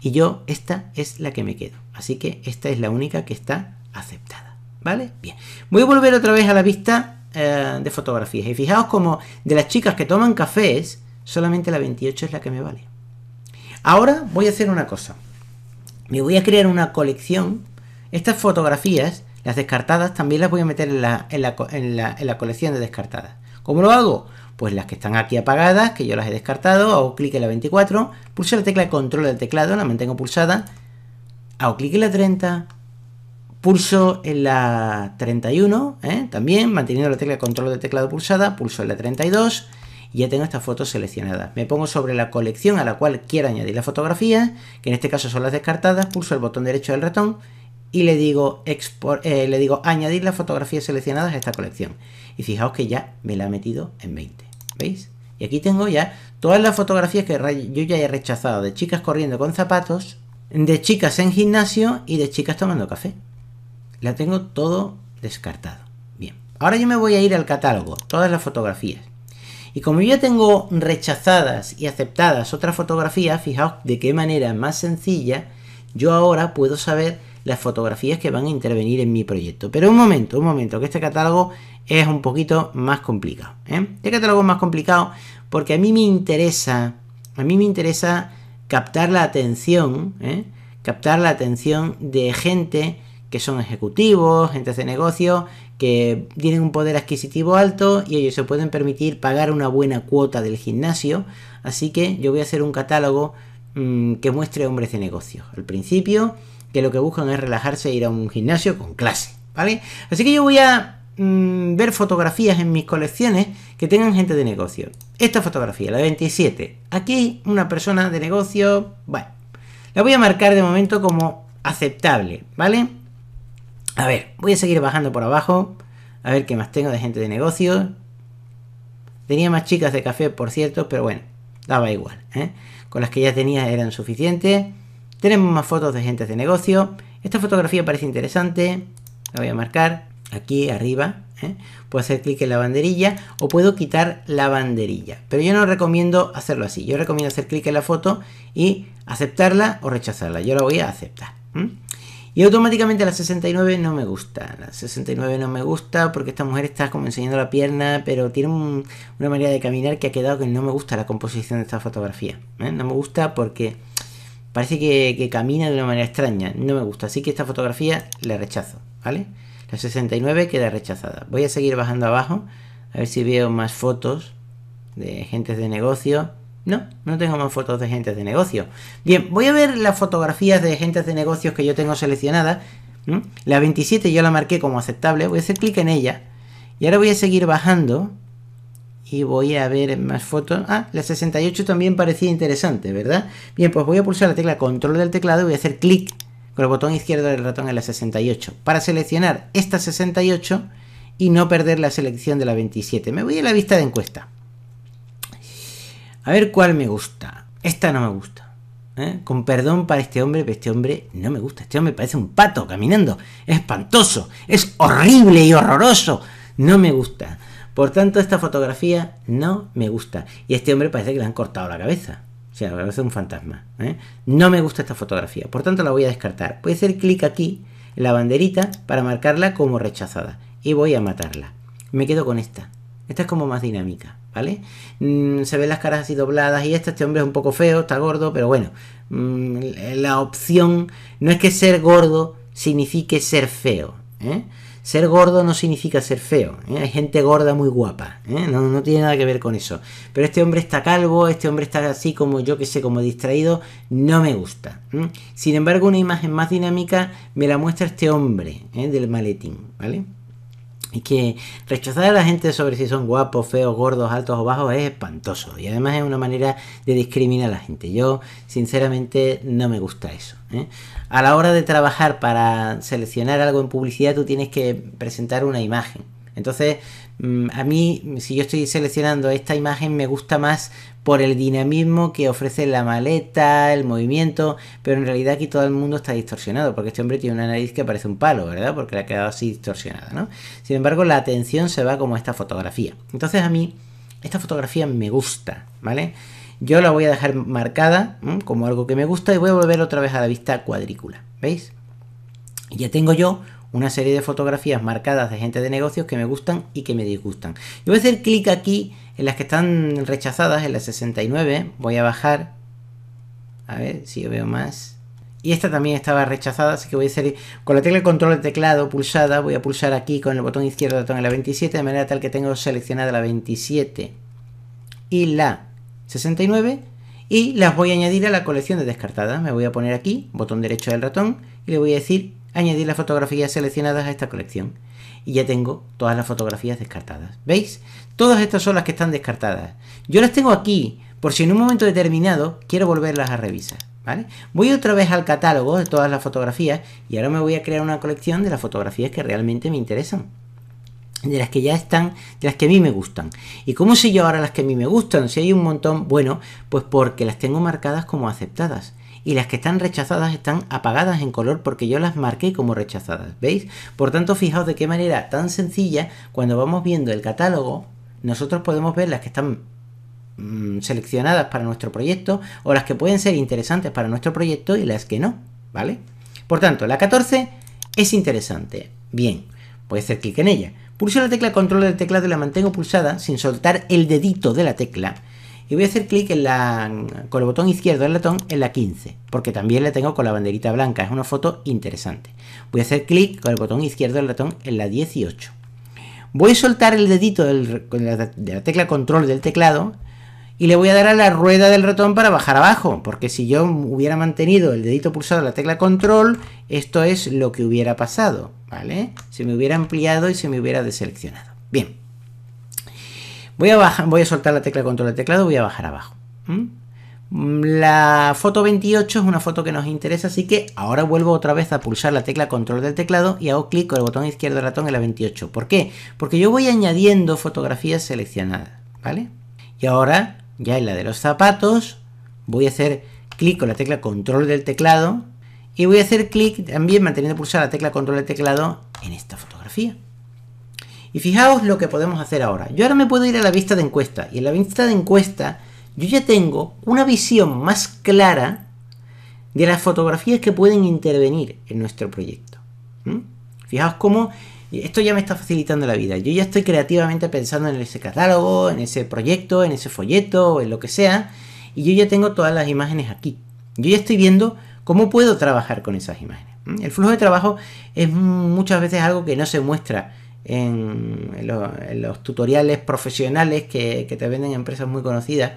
Y yo, esta es la que me quedo. Así que esta es la única que está aceptada. ¿Vale? Bien. Voy a volver otra vez a la vista eh, de fotografías. Y fijaos como de las chicas que toman cafés, solamente la 28 es la que me vale. Ahora voy a hacer una cosa. Me voy a crear una colección. Estas fotografías, las descartadas, también las voy a meter en la, en la colección de descartadas. ¿Cómo lo hago? Pues las que están aquí apagadas, que yo las he descartado, hago clic en la 24, pulso la tecla de control del teclado, la mantengo pulsada, hago clic en la 30, Pulso en la 31, ¿eh? también manteniendo la tecla control de teclado pulsada, pulso en la 32 y ya tengo esta foto seleccionada. Me pongo sobre la colección a la cual quiero añadir la fotografía, que en este caso son las descartadas, pulso el botón derecho del ratón y le digo, eh, le digo añadir las fotografías seleccionadas a esta colección. Y fijaos que ya me la ha metido en 20, ¿veis? Y aquí tengo ya todas las fotografías que yo ya he rechazado de chicas corriendo con zapatos, de chicas en gimnasio y de chicas tomando café. La tengo todo descartado. Bien, ahora yo me voy a ir al catálogo, todas las fotografías. Y como yo ya tengo rechazadas y aceptadas otras fotografías, fijaos de qué manera más sencilla yo ahora puedo saber las fotografías que van a intervenir en mi proyecto. Pero un momento, un momento, que este catálogo es un poquito más complicado. ¿eh? Este catálogo es más complicado porque a mí me interesa, a mí me interesa captar la atención, ¿eh? captar la atención de gente que son ejecutivos, gentes de negocio, que tienen un poder adquisitivo alto y ellos se pueden permitir pagar una buena cuota del gimnasio. Así que yo voy a hacer un catálogo mm, que muestre hombres de negocio. Al principio, que lo que buscan es relajarse e ir a un gimnasio con clase, ¿vale? Así que yo voy a mm, ver fotografías en mis colecciones que tengan gente de negocio. Esta fotografía, la 27. Aquí una persona de negocio, bueno, la voy a marcar de momento como aceptable, ¿vale? A ver, voy a seguir bajando por abajo. A ver qué más tengo de gente de negocios. Tenía más chicas de café, por cierto, pero bueno, daba igual. ¿eh? Con las que ya tenía eran suficientes. Tenemos más fotos de gente de negocio. Esta fotografía parece interesante. La voy a marcar aquí arriba. ¿eh? Puedo hacer clic en la banderilla o puedo quitar la banderilla. Pero yo no recomiendo hacerlo así. Yo recomiendo hacer clic en la foto y aceptarla o rechazarla. Yo la voy a aceptar. Y automáticamente la 69 no me gusta. La 69 no me gusta porque esta mujer está como enseñando la pierna, pero tiene una manera de caminar que ha quedado que no me gusta la composición de esta fotografía. ¿eh? No me gusta porque parece que, camina de una manera extraña. No me gusta. Así que esta fotografía la rechazo. ¿Vale? La 69 queda rechazada. Voy a seguir bajando abajo a ver si veo más fotos de gentes de negocio. No, no tengo más fotos de gente de negocio. Bien, voy a ver las fotografías de gente de negocios que yo tengo seleccionadas. La 27 yo la marqué como aceptable. Voy a hacer clic en ella. Y ahora voy a seguir bajando. Y voy a ver más fotos. Ah, la 68 también parecía interesante, ¿verdad? Bien, pues voy a pulsar la tecla control del teclado y voy a hacer clic con el botón izquierdo del ratón en la 68. Para seleccionar esta 68 y no perder la selección de la 27. Me voy a la vista de encuesta. A ver cuál me gusta. Esta no me gusta. ¿eh? Con perdón para este hombre, pero este hombre no me gusta. Este hombre parece un pato caminando. Es espantoso. Es horrible y horroroso. No me gusta. Por tanto, esta fotografía no me gusta. Y este hombre parece que le han cortado la cabeza. O sea, parece un fantasma. ¿eh? No me gusta esta fotografía. Por tanto, la voy a descartar. Voy a hacer clic aquí en la banderita para marcarla como rechazada. Y voy a matarla. Me quedo con esta. Esta es como más dinámica, ¿vale? Mm, se ven las caras así dobladas y esta, este hombre es un poco feo, está gordo, pero bueno, mm, la opción no es que ser gordo signifique ser feo, ¿eh? Ser gordo no significa ser feo. ¿eh? Hay gente gorda muy guapa. ¿eh? No, tiene nada que ver con eso. Pero este hombre está calvo, este hombre está así como yo que sé, como distraído. No me gusta. Sin embargo, una imagen más dinámica me la muestra este hombre del maletín. ¿Vale? Y que rechazar a la gente sobre si son guapos, feos, gordos, altos o bajos es espantoso. Y además es una manera de discriminar a la gente. Yo, sinceramente, no me gusta eso. ¿eh? A la hora de trabajar para seleccionar algo en publicidad, tú tienes que presentar una imagen. Entonces, mm, a mí, si yo estoy seleccionando esta imagen, me gusta más por el dinamismo que ofrece la maleta, el movimiento, pero en realidad aquí todo el mundo está distorsionado, porque este hombre tiene una nariz que parece un palo, ¿verdad? Porque le ha quedado así distorsionada, ¿no? Sin embargo, la atención se va como esta fotografía. Entonces a mí, esta fotografía me gusta, ¿vale? Yo la voy a dejar marcada como algo que me gusta y voy a volver otra vez a la vista cuadrícula, ¿veis? Ya tengo yo una serie de fotografías marcadas de gente de negocios que me gustan y que me disgustan. Yo voy a hacer clic aquí en las que están rechazadas, en la 69, voy a bajar. A ver si yo veo más. Y esta también estaba rechazada, así que voy a hacer con la tecla control de teclado pulsada, voy a pulsar aquí con el botón izquierdo ratón en la 27, de manera tal que tengo seleccionada la 27 y la 69 y las voy a añadir a la colección de descartadas. Me voy a poner aquí, botón derecho del ratón, y le voy a decir añadir las fotografías seleccionadas a esta colección y ya tengo todas las fotografías descartadas. ¿Veis? Todas estas son las que están descartadas. Yo las tengo aquí por si en un momento determinado quiero volverlas a revisar. ¿Vale? Voy otra vez al catálogo de todas las fotografías y ahora me voy a crear una colección de las fotografías que realmente me interesan. De las que ya están, de las que a mí me gustan. ¿Y cómo sé yo ahora las que a mí me gustan? Si hay un montón, bueno, pues porque las tengo marcadas como aceptadas y las que están rechazadas están apagadas en color porque yo las marqué como rechazadas, ¿veis? Por tanto, fijaos de qué manera tan sencilla, cuando vamos viendo el catálogo, nosotros podemos ver las que están mm, seleccionadas para nuestro proyecto o las que pueden ser interesantes para nuestro proyecto y las que no, ¿vale? Por tanto, la 14 es interesante. Bien, puedes hacer clic en ella. Pulso la tecla control del teclado y la mantengo pulsada sin soltar el dedito de la tecla y voy a hacer clic con el botón izquierdo del ratón en la 15, porque también la tengo con la banderita blanca, es una foto interesante. Voy a hacer clic con el botón izquierdo del ratón en la 18. Voy a soltar el dedito de la tecla control del teclado y le voy a dar a la rueda del ratón para bajar abajo, porque si yo hubiera mantenido el dedito pulsado en la tecla control, esto es lo que hubiera pasado, ¿vale? Se me hubiera ampliado y se me hubiera deseleccionado. Voy a, soltar la tecla control del teclado, y voy a bajar abajo. ¿Mm? Mm, la foto 28 es una foto que nos interesa, así que ahora vuelvo otra vez a pulsar la tecla control del teclado y hago clic con el botón izquierdo del ratón en la 28. ¿Por qué? Porque yo voy añadiendo fotografías seleccionadas, ¿vale? Y ahora, ya en la de los zapatos, voy a hacer clic con la tecla control del teclado y voy a hacer clic también manteniendo pulsada la tecla control del teclado en esta fotografía. Y fijaos lo que podemos hacer ahora. Yo ahora me puedo ir a la vista de encuesta. Y en la vista de encuesta yo ya tengo una visión más clara de las fotografías que pueden intervenir en nuestro proyecto. ¿Mm? Fijaos cómo esto ya me está facilitando la vida. Yo ya estoy creativamente pensando en ese catálogo, en ese proyecto, en ese folleto, en lo que sea. Y yo ya tengo todas las imágenes aquí. Yo ya estoy viendo cómo puedo trabajar con esas imágenes. ¿Mm? El flujo de trabajo es muchas veces algo que no se muestra en, los tutoriales profesionales que, te venden empresas muy conocidas,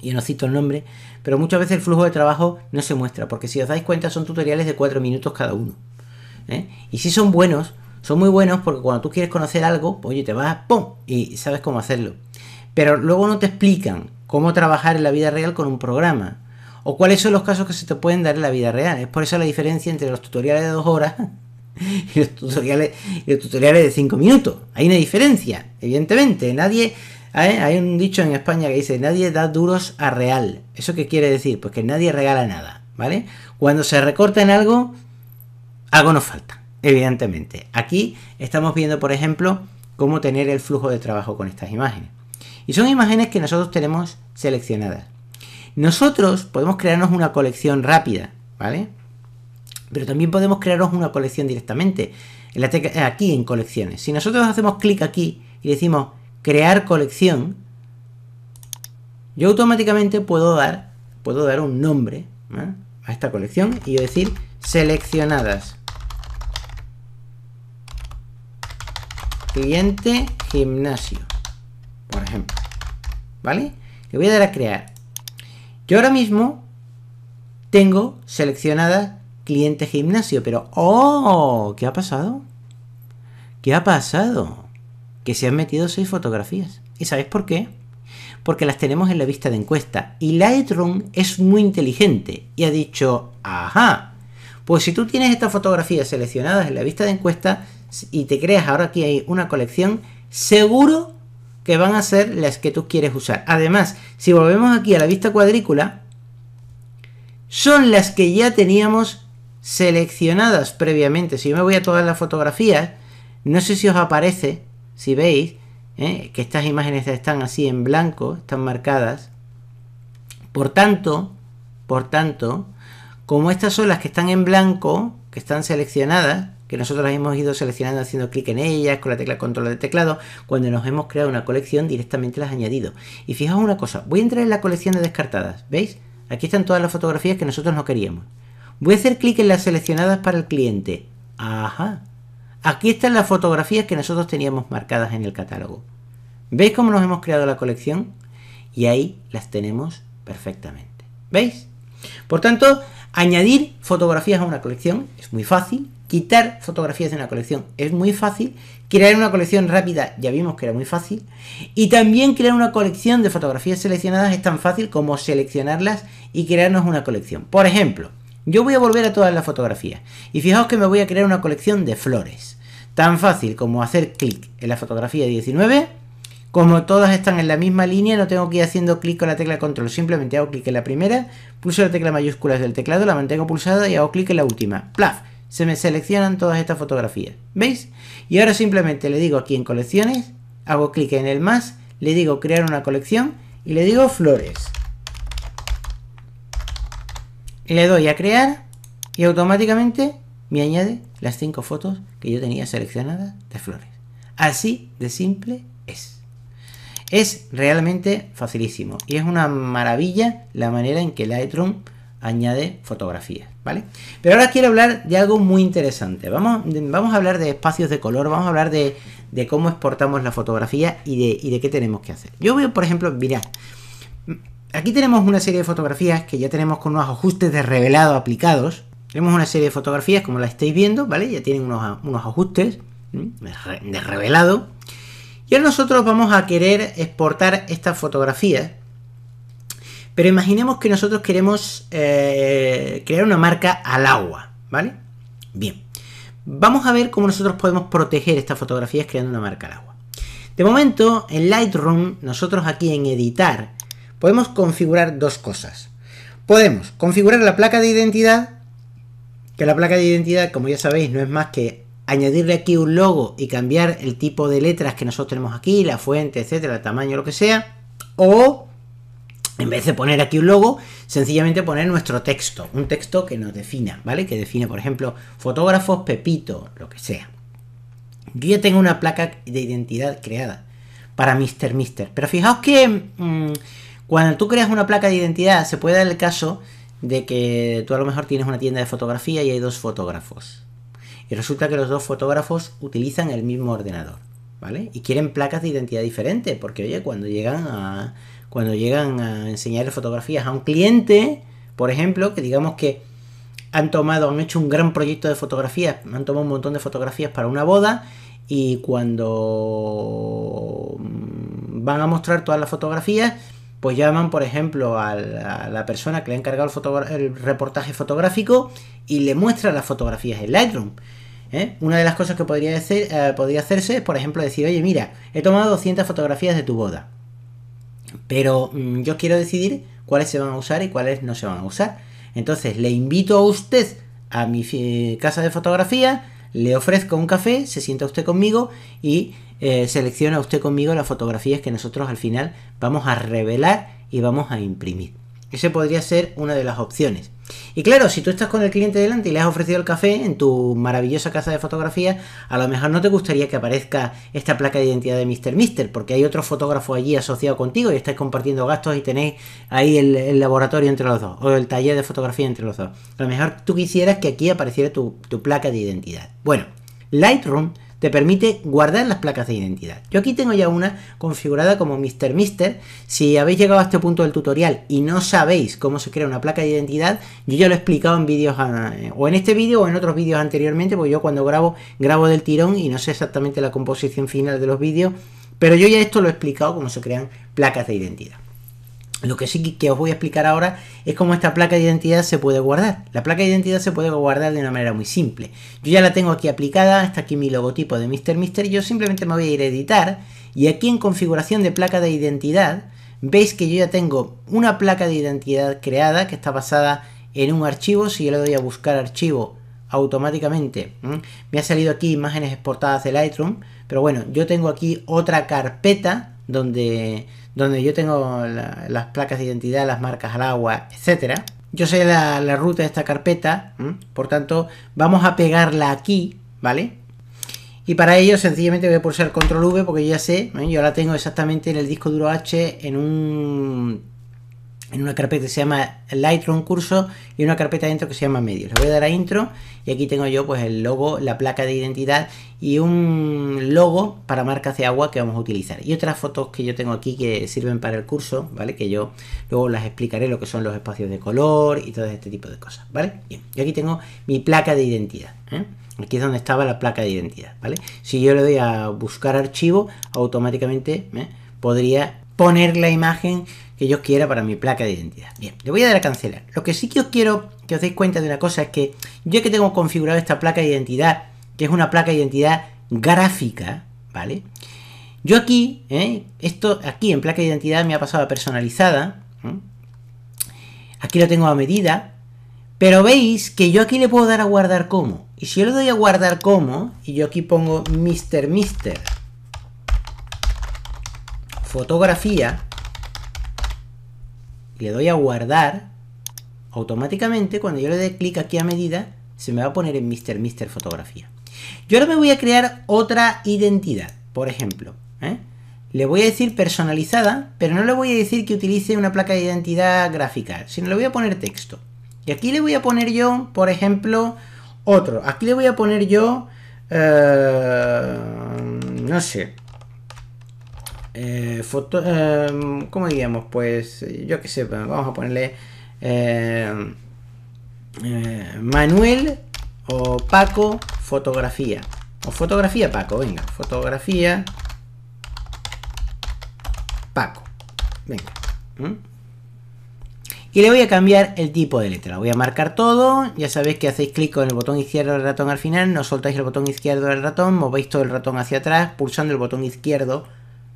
y no cito el nombre, pero muchas veces el flujo de trabajo no se muestra, porque si os dais cuenta son tutoriales de 4 minutos cada uno. ¿eh? Y si son buenos, son muy buenos porque cuando tú quieres conocer algo, oye, te vas, ¡pum! y sabes cómo hacerlo. Pero luego no te explican cómo trabajar en la vida real con un programa. O cuáles son los casos que se te pueden dar en la vida real. Es por eso la diferencia entre los tutoriales de 2 horas <laughs> y los tutoriales, de 5 minutos. Hay una diferencia, evidentemente. Nadie. Hay un dicho en España que dice: nadie da duros a real. ¿Eso qué quiere decir? Pues que nadie regala nada, ¿vale? Cuando se recorta en algo, algo nos falta, evidentemente. Aquí estamos viendo, por ejemplo, cómo tener el flujo de trabajo con estas imágenes. Y son imágenes que nosotros tenemos seleccionadas. Nosotros podemos crearnos una colección rápida, ¿vale? Pero también podemos crearos una colección directamente. aquí en colecciones. Si nosotros hacemos clic aquí y decimos crear colección, yo automáticamente puedo dar, puedo dar un nombre ¿eh? a esta colección y decir seleccionadas. Cliente gimnasio, por ejemplo. ¿Vale? Le voy a dar a crear. Yo ahora mismo tengo seleccionadas cliente gimnasio, pero ¡oh! ¿Qué ha pasado? ¿Qué ha pasado? Que se han metido seis fotografías. ¿Y sabes por qué? Porque las tenemos en la vista de encuesta. Y Lightroom es muy inteligente y ha dicho, ajá, pues si tú tienes estas fotografías seleccionadas en la vista de encuesta y te creas ahora aquí hay una colección, seguro que van a ser las que tú quieres usar. Además, si volvemos aquí a la vista cuadrícula, son las que ya teníamos seleccionadas previamente. Si yo me voy a todas las fotografías, no sé si os aparece, si veis, ¿eh? que estas imágenes están así en blanco, están marcadas. Por tanto, por tanto, como estas son las que están en blanco, que están seleccionadas, que nosotros las hemos ido seleccionando haciendo clic en ellas con la tecla control de teclado, cuando nos hemos creado una colección directamente las he añadido. Y fijaos una cosa, voy a entrar en la colección de descartadas, ¿veis? Aquí están todas las fotografías que nosotros no queríamos. Voy a hacer clic en las seleccionadas para el cliente. Ajá. Aquí están las fotografías que nosotros teníamos marcadas en el catálogo. ¿Veis cómo nos hemos creado la colección? Y ahí las tenemos perfectamente. ¿Veis? Por tanto, añadir fotografías a una colección es muy fácil. Quitar fotografías de una colección es muy fácil. Crear una colección rápida ya vimos que era muy fácil. Y también crear una colección de fotografías seleccionadas es tan fácil como seleccionarlas y crearnos una colección. Por ejemplo, yo voy a volver a todas las fotografías. Y fijaos que me voy a crear una colección de flores. Tan fácil como hacer clic en la fotografía 19. Como todas están en la misma línea, no tengo que ir haciendo clic con la tecla control. Simplemente hago clic en la primera, pulso la tecla mayúscula del teclado, la mantengo pulsada y hago clic en la última. ¡Plaf! Se me seleccionan todas estas fotografías. ¿Veis? Y ahora simplemente le digo aquí en colecciones, hago clic en el más, le digo crear una colección y le digo flores. Le doy a crear y automáticamente me añade las cinco fotos que yo tenía seleccionadas de flores. Así de simple es. Es realmente facilísimo y es una maravilla la manera en que Lightroom añade fotografías, ¿vale? Pero ahora quiero hablar de algo muy interesante. Vamos, vamos a hablar de espacios de color, vamos a hablar de, cómo exportamos la fotografía y de, de, qué tenemos que hacer. Yo veo, por ejemplo, mirad, Aquí tenemos una serie de fotografías que ya tenemos con unos ajustes de revelado aplicados. Tenemos una serie de fotografías como la estáis viendo, ¿vale? Ya tienen unos, ajustes de revelado. Y ahora nosotros vamos a querer exportar estas fotografías. Pero imaginemos que nosotros queremos eh, crear una marca al agua, ¿vale? Bien. Vamos a ver cómo nosotros podemos proteger estas fotografías creando una marca al agua. De momento, en Lightroom, nosotros aquí en editar podemos configurar dos cosas. Podemos configurar la placa de identidad, que la placa de identidad, como ya sabéis, no es más que añadirle aquí un logo y cambiar el tipo de letras que nosotros tenemos aquí, la fuente, etcétera, el tamaño, lo que sea, o en vez de poner aquí un logo, sencillamente poner nuestro texto, un texto que nos defina, ¿vale? Que define, por ejemplo, fotógrafos, Pepito, lo que sea. Yo ya tengo una placa de identidad creada para Mr. Mister, pero fijaos que mm, cuando tú creas una placa de identidad, se puede dar el caso de que tú a lo mejor tienes una tienda de fotografía y hay dos fotógrafos. Y resulta que los dos fotógrafos utilizan el mismo ordenador, ¿vale? Y quieren placas de identidad diferentes, porque oye, cuando llegan a, cuando llegan a enseñar fotografías a un cliente, por ejemplo, que digamos que han tomado, han hecho un gran proyecto de fotografías, han tomado un montón de fotografías para una boda y cuando mm, van a mostrar todas las fotografías, pues llaman, por ejemplo, a la, persona que le ha encargado el, reportaje fotográfico y le muestra las fotografías en Lightroom. ¿eh? Una de las cosas que eh, podría, hacerse es, por ejemplo, decir, oye, mira, he tomado 200 fotografías de tu boda, pero mm, yo quiero decidir cuáles se van a usar y cuáles no se van a usar. Entonces, le invito a usted a mi casa de fotografía, le ofrezco un café, se sienta usted conmigo y eh, selecciona usted conmigo las fotografías que nosotros al final vamos a revelar y vamos a imprimir. Ese podría ser una de las opciones. Y claro, si tú estás con el cliente delante y le has ofrecido el café en tu maravillosa casa de fotografía, a lo mejor no te gustaría que aparezca esta placa de identidad de Mr. Mister, porque hay otro fotógrafo allí asociado contigo y estáis compartiendo gastos y tenéis ahí el, laboratorio entre los dos, o el taller de fotografía entre los dos. A lo mejor tú quisieras que aquí apareciera tu, tu placa de identidad. Bueno, Lightroom te permite guardar las placas de identidad. Yo aquí tengo ya una configurada como Mr. Mister. Si habéis llegado a este punto del tutorial y no sabéis cómo se crea una placa de identidad, yo ya lo he explicado en vídeos, ah, o en este vídeo o en otros vídeos anteriormente, porque yo cuando grabo, grabo del tirón y no sé exactamente la composición final de los vídeos, pero yo ya esto lo he explicado cómo se crean placas de identidad. Lo que sí que os voy a explicar ahora es cómo esta placa de identidad se puede guardar. La placa de identidad se puede guardar de una manera muy simple. Yo ya la tengo aquí aplicada, está aquí mi logotipo de Mr. Mister. Yo simplemente me voy a ir a editar y aquí en configuración de placa de identidad veis que yo ya tengo una placa de identidad creada que está basada en un archivo. Si yo le doy a buscar archivo automáticamente, me ha salido aquí imágenes exportadas de Lightroom. Pero bueno, yo tengo aquí otra carpeta donde donde yo tengo las placas de identidad, las marcas al agua, etcétera. Yo sé la, ruta de esta carpeta, por tanto, vamos a pegarla aquí, ¿vale? Y para ello sencillamente voy a pulsar control V porque ya sé, yo la tengo exactamente en el disco duro H en un en una carpeta que se llama Lightroom Curso y una carpeta dentro que se llama Medios. Le voy a dar a Intro y aquí tengo yo pues el logo, la placa de identidad y un logo para marcas de agua que vamos a utilizar. Y otras fotos que yo tengo aquí que sirven para el curso, ¿vale? Que yo luego las explicaré lo que son los espacios de color y todo este tipo de cosas, ¿vale? Bien, y aquí tengo mi placa de identidad. ¿eh? Aquí es donde estaba la placa de identidad, ¿vale? Si yo le doy a buscar archivo, automáticamente me ¿eh? podría poner la imagen que yo quiera para mi placa de identidad. Bien, le voy a dar a cancelar. Lo que sí que os quiero que os deis cuenta de una cosa es que yo que tengo configurado esta placa de identidad, que es una placa de identidad gráfica, ¿vale? Yo aquí, ¿eh? esto aquí en placa de identidad me ha pasado a personalizada. ¿eh? Aquí lo tengo a medida. Pero veis que yo aquí le puedo dar a guardar como. Y si yo le doy a guardar como, y yo aquí pongo Mr. Mister, Mister fotografía, le doy a guardar, automáticamente cuando yo le dé clic aquí a medida, se me va a poner en Mr. Mr. Fotografía. Yo ahora me voy a crear otra identidad, por ejemplo. ¿eh? Le voy a decir personalizada, pero no le voy a decir que utilice una placa de identidad gráfica, sino le voy a poner texto. Y aquí le voy a poner yo, por ejemplo, otro. Aquí le voy a poner yo, eh, no sé, eh, foto, em, ¿cómo diríamos? Pues yo qué sé, vamos a ponerle em, eh, Manuel o Paco fotografía. O fotografía Paco, venga, fotografía Paco. Venga. Y le voy a cambiar el tipo de letra. Voy a marcar todo. Ya sabéis que hacéis clic con el botón izquierdo del ratón al final. No soltáis el botón izquierdo del ratón. Movéis todo el ratón hacia atrás pulsando el botón izquierdo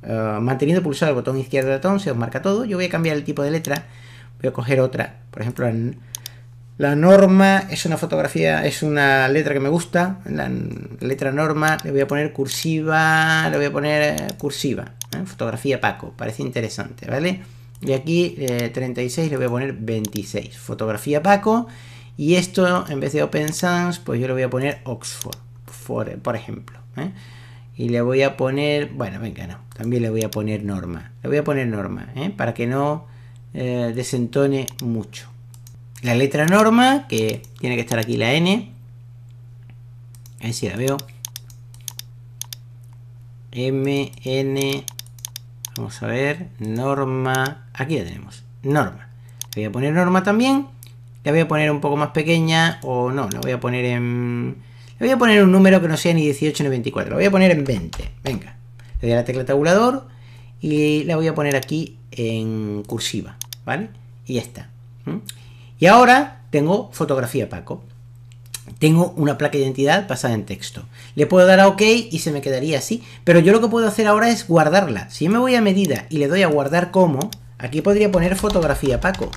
eh, manteniendo pulsado el botón izquierdo del ratón, se os marca todo. Yo voy a cambiar el tipo de letra, voy a coger otra, por ejemplo, la, norma es una fotografía, es una letra que me gusta, la, letra norma, le voy a poner cursiva, le voy a poner eh, cursiva, ¿eh? fotografía Paco, parece interesante, ¿vale? Y aquí 36 le voy a poner 26, fotografía Paco, y esto en vez de Open Sans, pues yo le voy a poner Oxford, por, por ejemplo. ¿eh? y le voy a poner, bueno, venga, no, también le voy a poner norma, le voy a poner norma, ¿eh? para que no eh, desentone mucho. La letra norma, que tiene que estar aquí la N, a ver si la veo, M, N, vamos a ver, norma, aquí la tenemos, norma, le voy a poner norma también, la voy a poner un poco más pequeña, o no, la voy a poner en voy a poner un número que no sea ni 18 ni 24. Lo voy a poner en 20. Venga. Le doy a la tecla tabulador y la voy a poner aquí en cursiva. ¿Vale? Y ya está. ¿Mm? Y ahora tengo fotografía Paco. Tengo una placa de identidad pasada en texto. Le puedo dar a OK y se me quedaría así. Pero yo lo que puedo hacer ahora es guardarla. Si yo me voy a medida y le doy a guardar como, aquí podría poner fotografía Paco.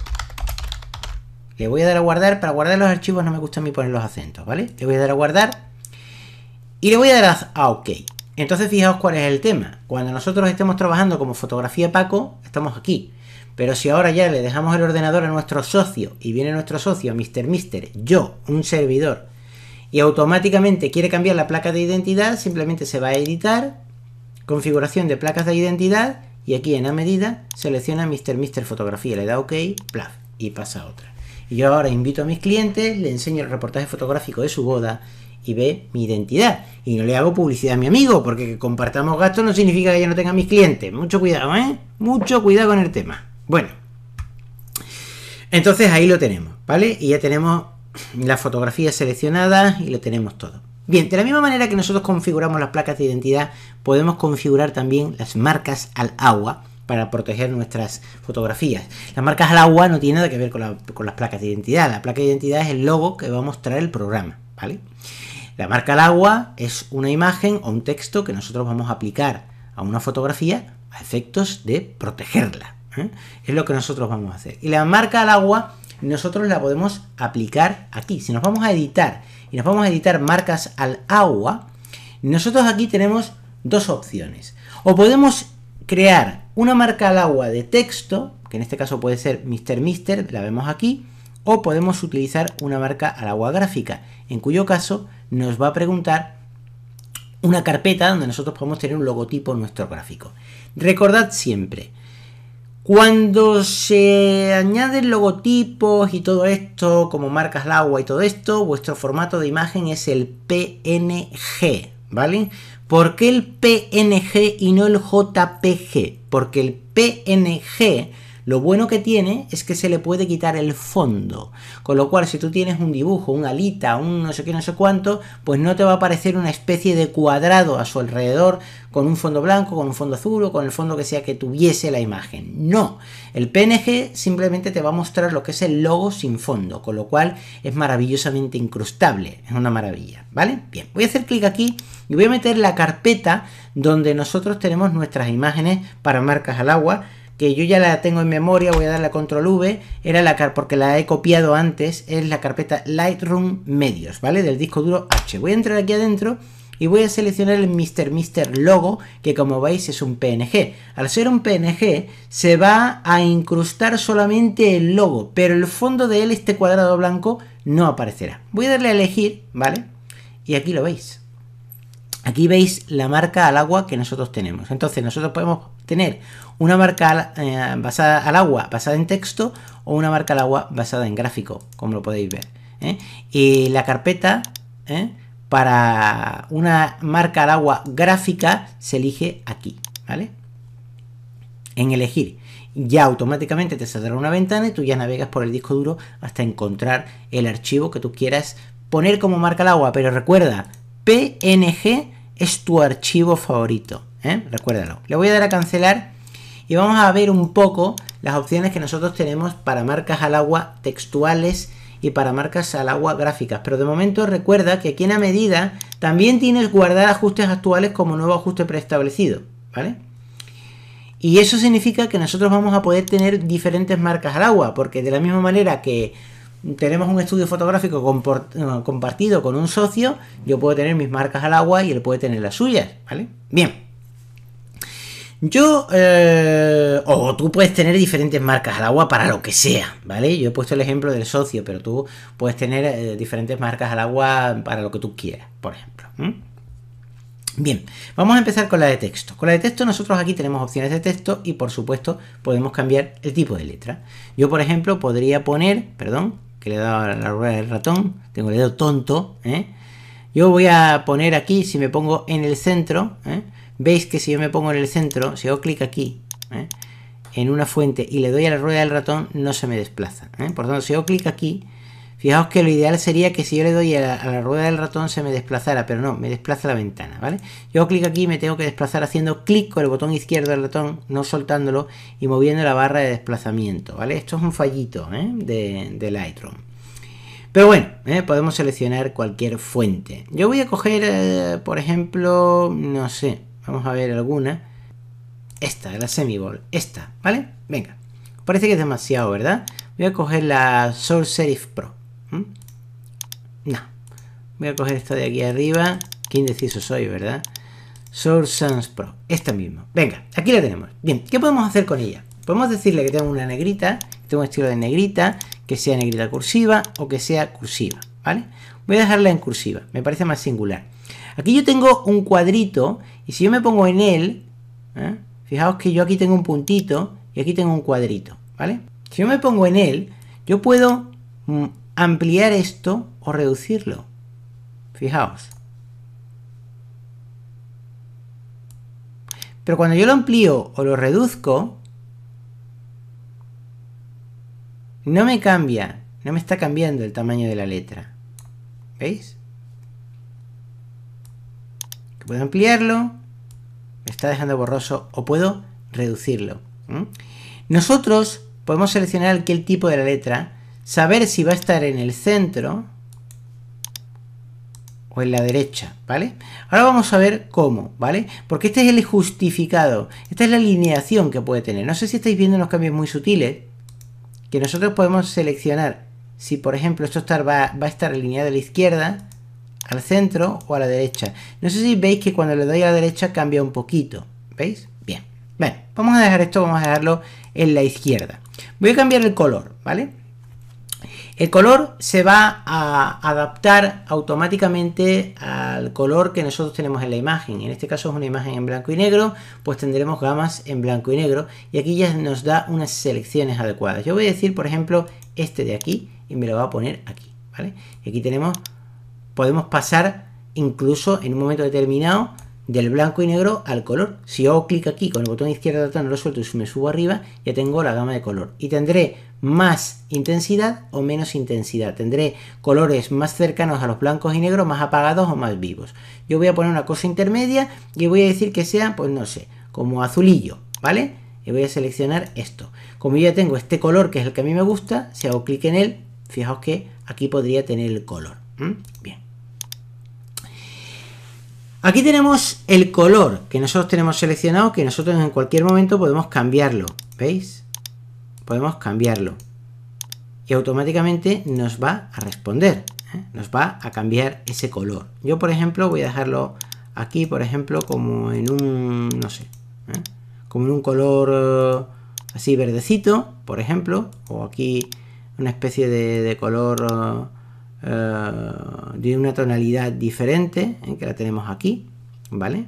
Le voy a dar a guardar. Para guardar los archivos no me gusta a mí poner los acentos, ¿vale? Le voy a dar a guardar. Y le voy a dar a OK. Entonces fijaos cuál es el tema. Cuando nosotros estemos trabajando como fotografía Paco, estamos aquí. Pero si ahora ya le dejamos el ordenador a nuestro socio y viene nuestro socio, Mr. Mister, yo, un servidor, y automáticamente quiere cambiar la placa de identidad, simplemente se va a editar, configuración de placas de identidad, y aquí en a medida selecciona Mr. Mister Fotografía, le da OK, plaf, y pasa a otra. Y yo ahora invito a mis clientes, le enseño el reportaje fotográfico de su boda y ve mi identidad. Y no le hago publicidad a mi amigo, porque que compartamos gastos no significa que yo no tenga mis clientes. Mucho cuidado, ¿eh? Mucho cuidado con el tema. Bueno. Entonces ahí lo tenemos, ¿vale? Y ya tenemos la fotografía seleccionadas y lo tenemos todo. Bien, de la misma manera que nosotros configuramos las placas de identidad, podemos configurar también las marcas al agua para proteger nuestras fotografías. Las marcas al agua no tienen nada que ver con, las placas de identidad. La placa de identidad es el logo que va a mostrar el programa, ¿vale? La marca al agua es una imagen o un texto que nosotros vamos a aplicar a una fotografía a efectos de protegerla. ¿eh? Es lo que nosotros vamos a hacer. Y la marca al agua nosotros la podemos aplicar aquí. Si nos vamos a editar y nos vamos a editar marcas al agua, nosotros aquí tenemos dos opciones. O podemos crear una marca al agua de texto, que en este caso puede ser Mr. Mister, la vemos aquí, o podemos utilizar una marca al agua gráfica, en cuyo caso nos va a preguntar una carpeta donde nosotros podemos tener un logotipo en nuestro gráfico. Recordad siempre, cuando se añaden logotipos y todo esto, como marcas al agua y todo esto, vuestro formato de imagen es el PNG, ¿vale? ¿Por qué el PNG y no el JPG? Porque el PNG lo bueno que tiene es que se le puede quitar el fondo, con lo cual si tú tienes un dibujo, una alita, un no sé qué, no sé cuánto, pues no te va a aparecer una especie de cuadrado a su alrededor con un fondo blanco, con un fondo azul o con el fondo que sea que tuviese la imagen. No, el PNG simplemente te va a mostrar lo que es el logo sin fondo, con lo cual es maravillosamente incrustable, es una maravilla, ¿vale? Bien, voy a hacer clic aquí y voy a meter la carpeta donde nosotros tenemos nuestras imágenes para marcas al agua que yo ya la tengo en memoria, voy a darle a control V, era la porque la he copiado antes, es la carpeta Lightroom Medios, ¿vale? Del disco duro H. Voy a entrar aquí adentro y voy a seleccionar el Mr. Mr. Logo, que como veis es un PNG. Al ser un PNG, se va a incrustar solamente el logo, pero el fondo de él, este cuadrado blanco, no aparecerá. Voy a darle a elegir, ¿vale? Y aquí lo veis. Aquí veis la marca al agua que nosotros tenemos. Entonces nosotros podemos tener una marca eh, basada al agua basada en texto o una marca al agua basada en gráfico, como lo podéis ver. ¿eh? Y la carpeta ¿eh? para una marca al agua gráfica se elige aquí, ¿vale? En elegir. Ya automáticamente te saldrá una ventana y tú ya navegas por el disco duro hasta encontrar el archivo que tú quieras poner como marca al agua. Pero recuerda, PNG es tu archivo favorito. ¿eh? Recuérdalo. Le voy a dar a cancelar y vamos a ver un poco las opciones que nosotros tenemos para marcas al agua textuales y para marcas al agua gráficas. Pero de momento recuerda que aquí en la medida también tienes guardar ajustes actuales como nuevo ajuste preestablecido. ¿Vale? Y eso significa que nosotros vamos a poder tener diferentes marcas al agua, porque de la misma manera que tenemos un estudio fotográfico compartido con un socio, yo puedo tener mis marcas al agua y él puede tener las suyas, ¿vale? Bien. Yo, eh, o tú puedes tener diferentes marcas al agua para lo que sea, ¿vale? Yo he puesto el ejemplo del socio, pero tú puedes tener eh, diferentes marcas al agua para lo que tú quieras, por ejemplo. Bien, vamos a empezar con la de texto. Con la de texto nosotros aquí tenemos opciones de texto y por supuesto podemos cambiar el tipo de letra. Yo por ejemplo podría poner, perdón, que le daba la rueda del ratón. Tengo el dedo tonto. ¿eh? Yo voy a poner aquí, si me pongo en el centro, ¿eh? veis que si yo me pongo en el centro, si hago clic aquí, ¿eh? en una fuente y le doy a la rueda del ratón, no se me desplaza. Por tanto, si hago clic aquí, Fijaos que lo ideal sería que si yo le doy a la, rueda del ratón se me desplazara, pero no, me desplaza la ventana, ¿vale? Yo clic aquí y me tengo que desplazar haciendo clic con el botón izquierdo del ratón, no soltándolo y moviendo la barra de desplazamiento, ¿vale? Esto es un fallito ¿eh? de, Lightroom. Pero bueno, ¿eh? podemos seleccionar cualquier fuente. Yo voy a coger, eh, por ejemplo, no sé, vamos a ver alguna. Esta, la semibol esta, ¿vale? Venga, parece que es demasiado, ¿verdad? Voy a coger la Source Serif Pro. ¿Mm? No. Voy a coger esta de aquí arriba. Qué indeciso soy, ¿verdad? Source Sans Pro. Esta misma. Venga, aquí la tenemos. Bien, ¿qué podemos hacer con ella? Podemos decirle que tengo una negrita, que un estilo de negrita, que sea negrita cursiva o que sea cursiva, ¿vale? Voy a dejarla en cursiva, me parece más singular. Aquí yo tengo un cuadrito y si yo me pongo en él, ¿eh? fijaos que yo aquí tengo un puntito y aquí tengo un cuadrito, ¿vale? Si yo me pongo en él, yo puedo mm, ampliar esto o reducirlo. Fijaos. Pero cuando yo lo amplío o lo reduzco, no me cambia, no me está cambiando el tamaño de la letra. ¿Veis? puedo ampliarlo, me está dejando borroso o puedo reducirlo. Nosotros podemos seleccionar el tipo de la letra saber si va a estar en el centro o en la derecha, ¿vale? Ahora vamos a ver cómo, ¿vale? Porque este es el justificado, esta es la alineación que puede tener. No sé si estáis viendo unos cambios muy sutiles que nosotros podemos seleccionar si por ejemplo esto va, va, a estar alineado a la izquierda, al centro o a la derecha. No sé si veis que cuando le doy a la derecha cambia un poquito, ¿veis? Bien, bueno, vamos a dejar esto, vamos a dejarlo en la izquierda. Voy a cambiar el color, ¿vale? El color se va a adaptar automáticamente al color que nosotros tenemos en la imagen. En este caso es una imagen en blanco y negro, pues tendremos gamas en blanco y negro y aquí ya nos da unas selecciones adecuadas. Yo voy a decir, por ejemplo, este de aquí y me lo va a poner aquí, ¿vale? Y aquí tenemos, podemos pasar incluso en un momento determinado del blanco y negro al color. Si yo clic aquí con el botón izquierdo de ratón, lo suelto y me subo arriba, ya tengo la gama de color. Y tendré más intensidad o menos intensidad. Tendré colores más cercanos a los blancos y negros, más apagados o más vivos. Yo voy a poner una cosa intermedia y voy a decir que sea, pues no sé, como azulillo, ¿vale? Y voy a seleccionar esto. Como ya tengo este color, que es el que a mí me gusta, si hago clic en él, fijaos que aquí podría tener el color. Bien. Aquí tenemos el color que nosotros tenemos seleccionado, que nosotros en cualquier momento podemos cambiarlo. ¿Veis? podemos cambiarlo y automáticamente nos va a responder, ¿eh? nos va a cambiar ese color. Yo, por ejemplo, voy a dejarlo aquí, por ejemplo, como en un, no sé, ¿eh? como en un color eh, así verdecito, por ejemplo, o aquí una especie de, color de una tonalidad diferente, que la tenemos aquí, ¿vale?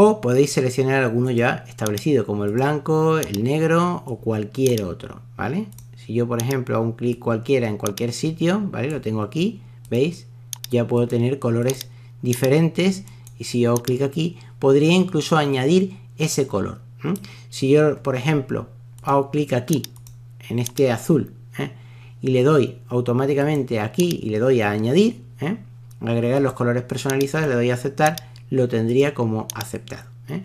o podéis seleccionar alguno ya establecido como el blanco, el negro o cualquier otro, ¿vale? Si yo por ejemplo hago un clic cualquiera en cualquier sitio, ¿vale? Lo tengo aquí, ¿veis? Ya puedo tener colores diferentes y si yo hago clic aquí podría incluso añadir ese color. Si yo por ejemplo hago clic aquí en este azul ¿eh? y le doy automáticamente aquí y le doy a añadir, ¿eh? agregar los colores personalizados, le doy a aceptar lo tendría como aceptado. ¿eh?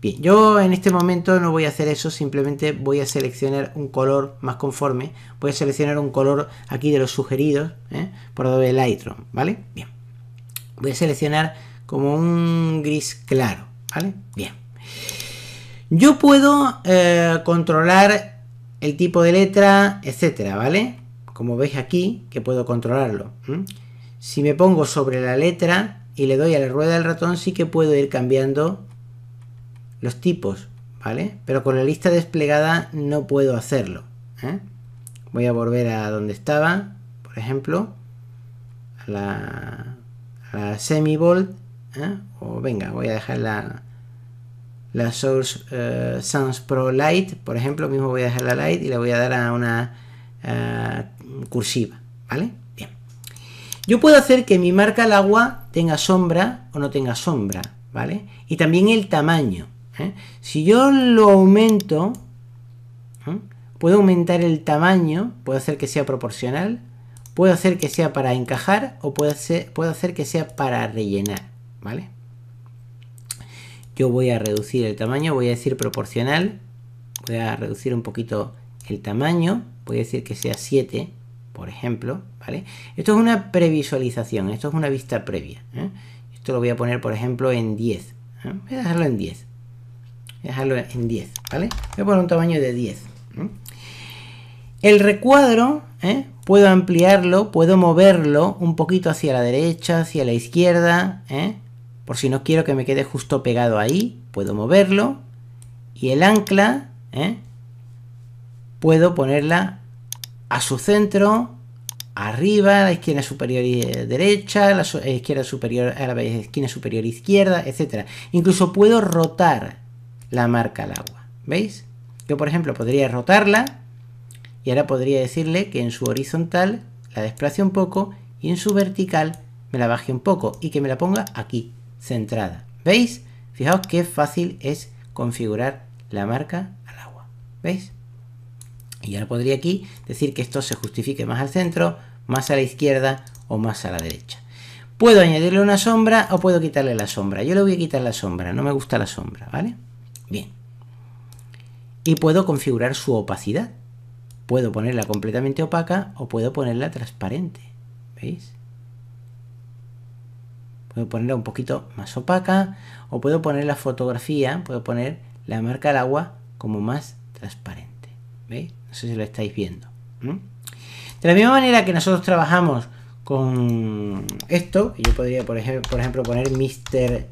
Bien, yo en este momento no voy a hacer eso, simplemente voy a seleccionar un color más conforme. Voy a seleccionar un color aquí de los sugeridos ¿eh? por Adobe Lightroom, ¿vale? Bien. Voy a seleccionar como un gris claro, ¿vale? Bien. Yo puedo eh, controlar el tipo de letra, etcétera, ¿vale? Como veis aquí, que puedo controlarlo. Si me pongo sobre la letra, y le doy a la rueda del ratón sí que puedo ir cambiando los tipos, ¿vale? Pero con la lista desplegada no puedo hacerlo. ¿eh? Voy a volver a donde estaba, por ejemplo, a la, la semi-volt, ¿eh? o venga, voy a dejar la, Source eh, Sans Pro light por ejemplo, mismo voy a dejar la light y le voy a dar a una cursiva, ¿vale? Bien. Yo puedo hacer que mi marca al agua tenga sombra o no tenga sombra, ¿vale? Y también el tamaño. ¿eh? Si yo lo aumento, ¿eh? puedo aumentar el tamaño, puedo hacer que sea proporcional, puedo hacer que sea para encajar o puedo hacer, puedo hacer que sea para rellenar, ¿vale? Yo voy a reducir el tamaño, voy a decir proporcional, voy a reducir un poquito el tamaño, voy a decir que sea 7, por ejemplo, ¿vale? Esto es una previsualización, esto es una vista previa. ¿eh? Esto lo voy a poner, por ejemplo, en 10. ¿eh? Voy a dejarlo en 10. Voy a dejarlo en 10, ¿vale? Voy a poner un tamaño de 10. El recuadro, ¿eh? puedo ampliarlo, puedo moverlo un poquito hacia la derecha, hacia la izquierda, por si no quiero que me quede justo pegado ahí, puedo moverlo. Y el ancla, puedo ponerla a su centro, arriba, la esquina superior eh, derecha, la eh, izquierda superior a la esquina superior izquierda, etc. Incluso puedo rotar la marca al agua. ¿Veis? Yo, por ejemplo, podría rotarla y ahora podría decirle que en su horizontal la desplace un poco y en su vertical me la baje un poco y que me la ponga aquí, centrada. ¿Veis? Fijaos qué fácil es configurar la marca al agua. ¿Veis? Y ahora podría aquí decir que esto se justifique más al centro, más a la izquierda o más a la derecha. Puedo añadirle una sombra o puedo quitarle la sombra. Yo le voy a quitar la sombra, no me gusta la sombra, ¿vale? Bien. Y puedo configurar su opacidad. Puedo ponerla completamente opaca o puedo ponerla transparente. ¿Veis? Puedo ponerla un poquito más opaca o puedo poner la fotografía, puedo poner la marca del agua como más transparente. ¿Veis? No sé si lo estáis viendo. De la misma manera que nosotros trabajamos con esto, yo podría, por, ejemplo, por ejemplo poner Mr. mister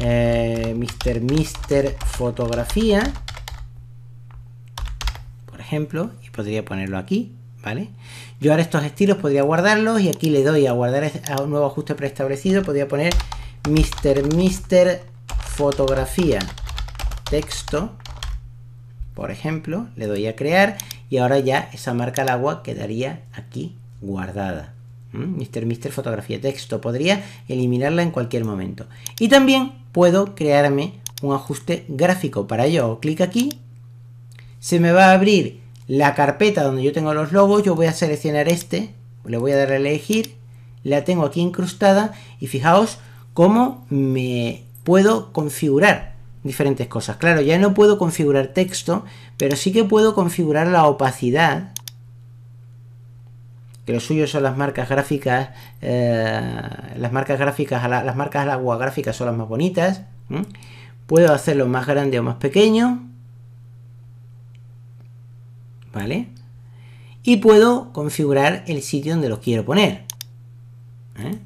eh, Mr. Mr. Fotografía, por ejemplo, y podría ponerlo aquí, ¿vale? Yo ahora estos estilos podría guardarlos y aquí le doy a guardar a un nuevo ajuste preestablecido, podría poner Mr. Mr. Fotografía, texto, por ejemplo, le doy a crear y ahora ya esa marca al agua quedaría aquí guardada. ¿Mm? Mister Mister fotografía texto. Podría eliminarla en cualquier momento. Y también puedo crearme un ajuste gráfico. Para ello, clic aquí. Se me va a abrir la carpeta donde yo tengo los logos. Yo voy a seleccionar este. Le voy a dar a elegir. La tengo aquí incrustada. Y fijaos cómo me puedo configurar diferentes cosas. Claro, ya no puedo configurar texto, pero sí que puedo configurar la opacidad, que lo suyo son las marcas gráficas, eh, las marcas gráficas, las marcas agua gráficas son las más bonitas. Puedo hacerlo más grande o más pequeño. ¿Vale? Y puedo configurar el sitio donde lo quiero poner. ¿eh?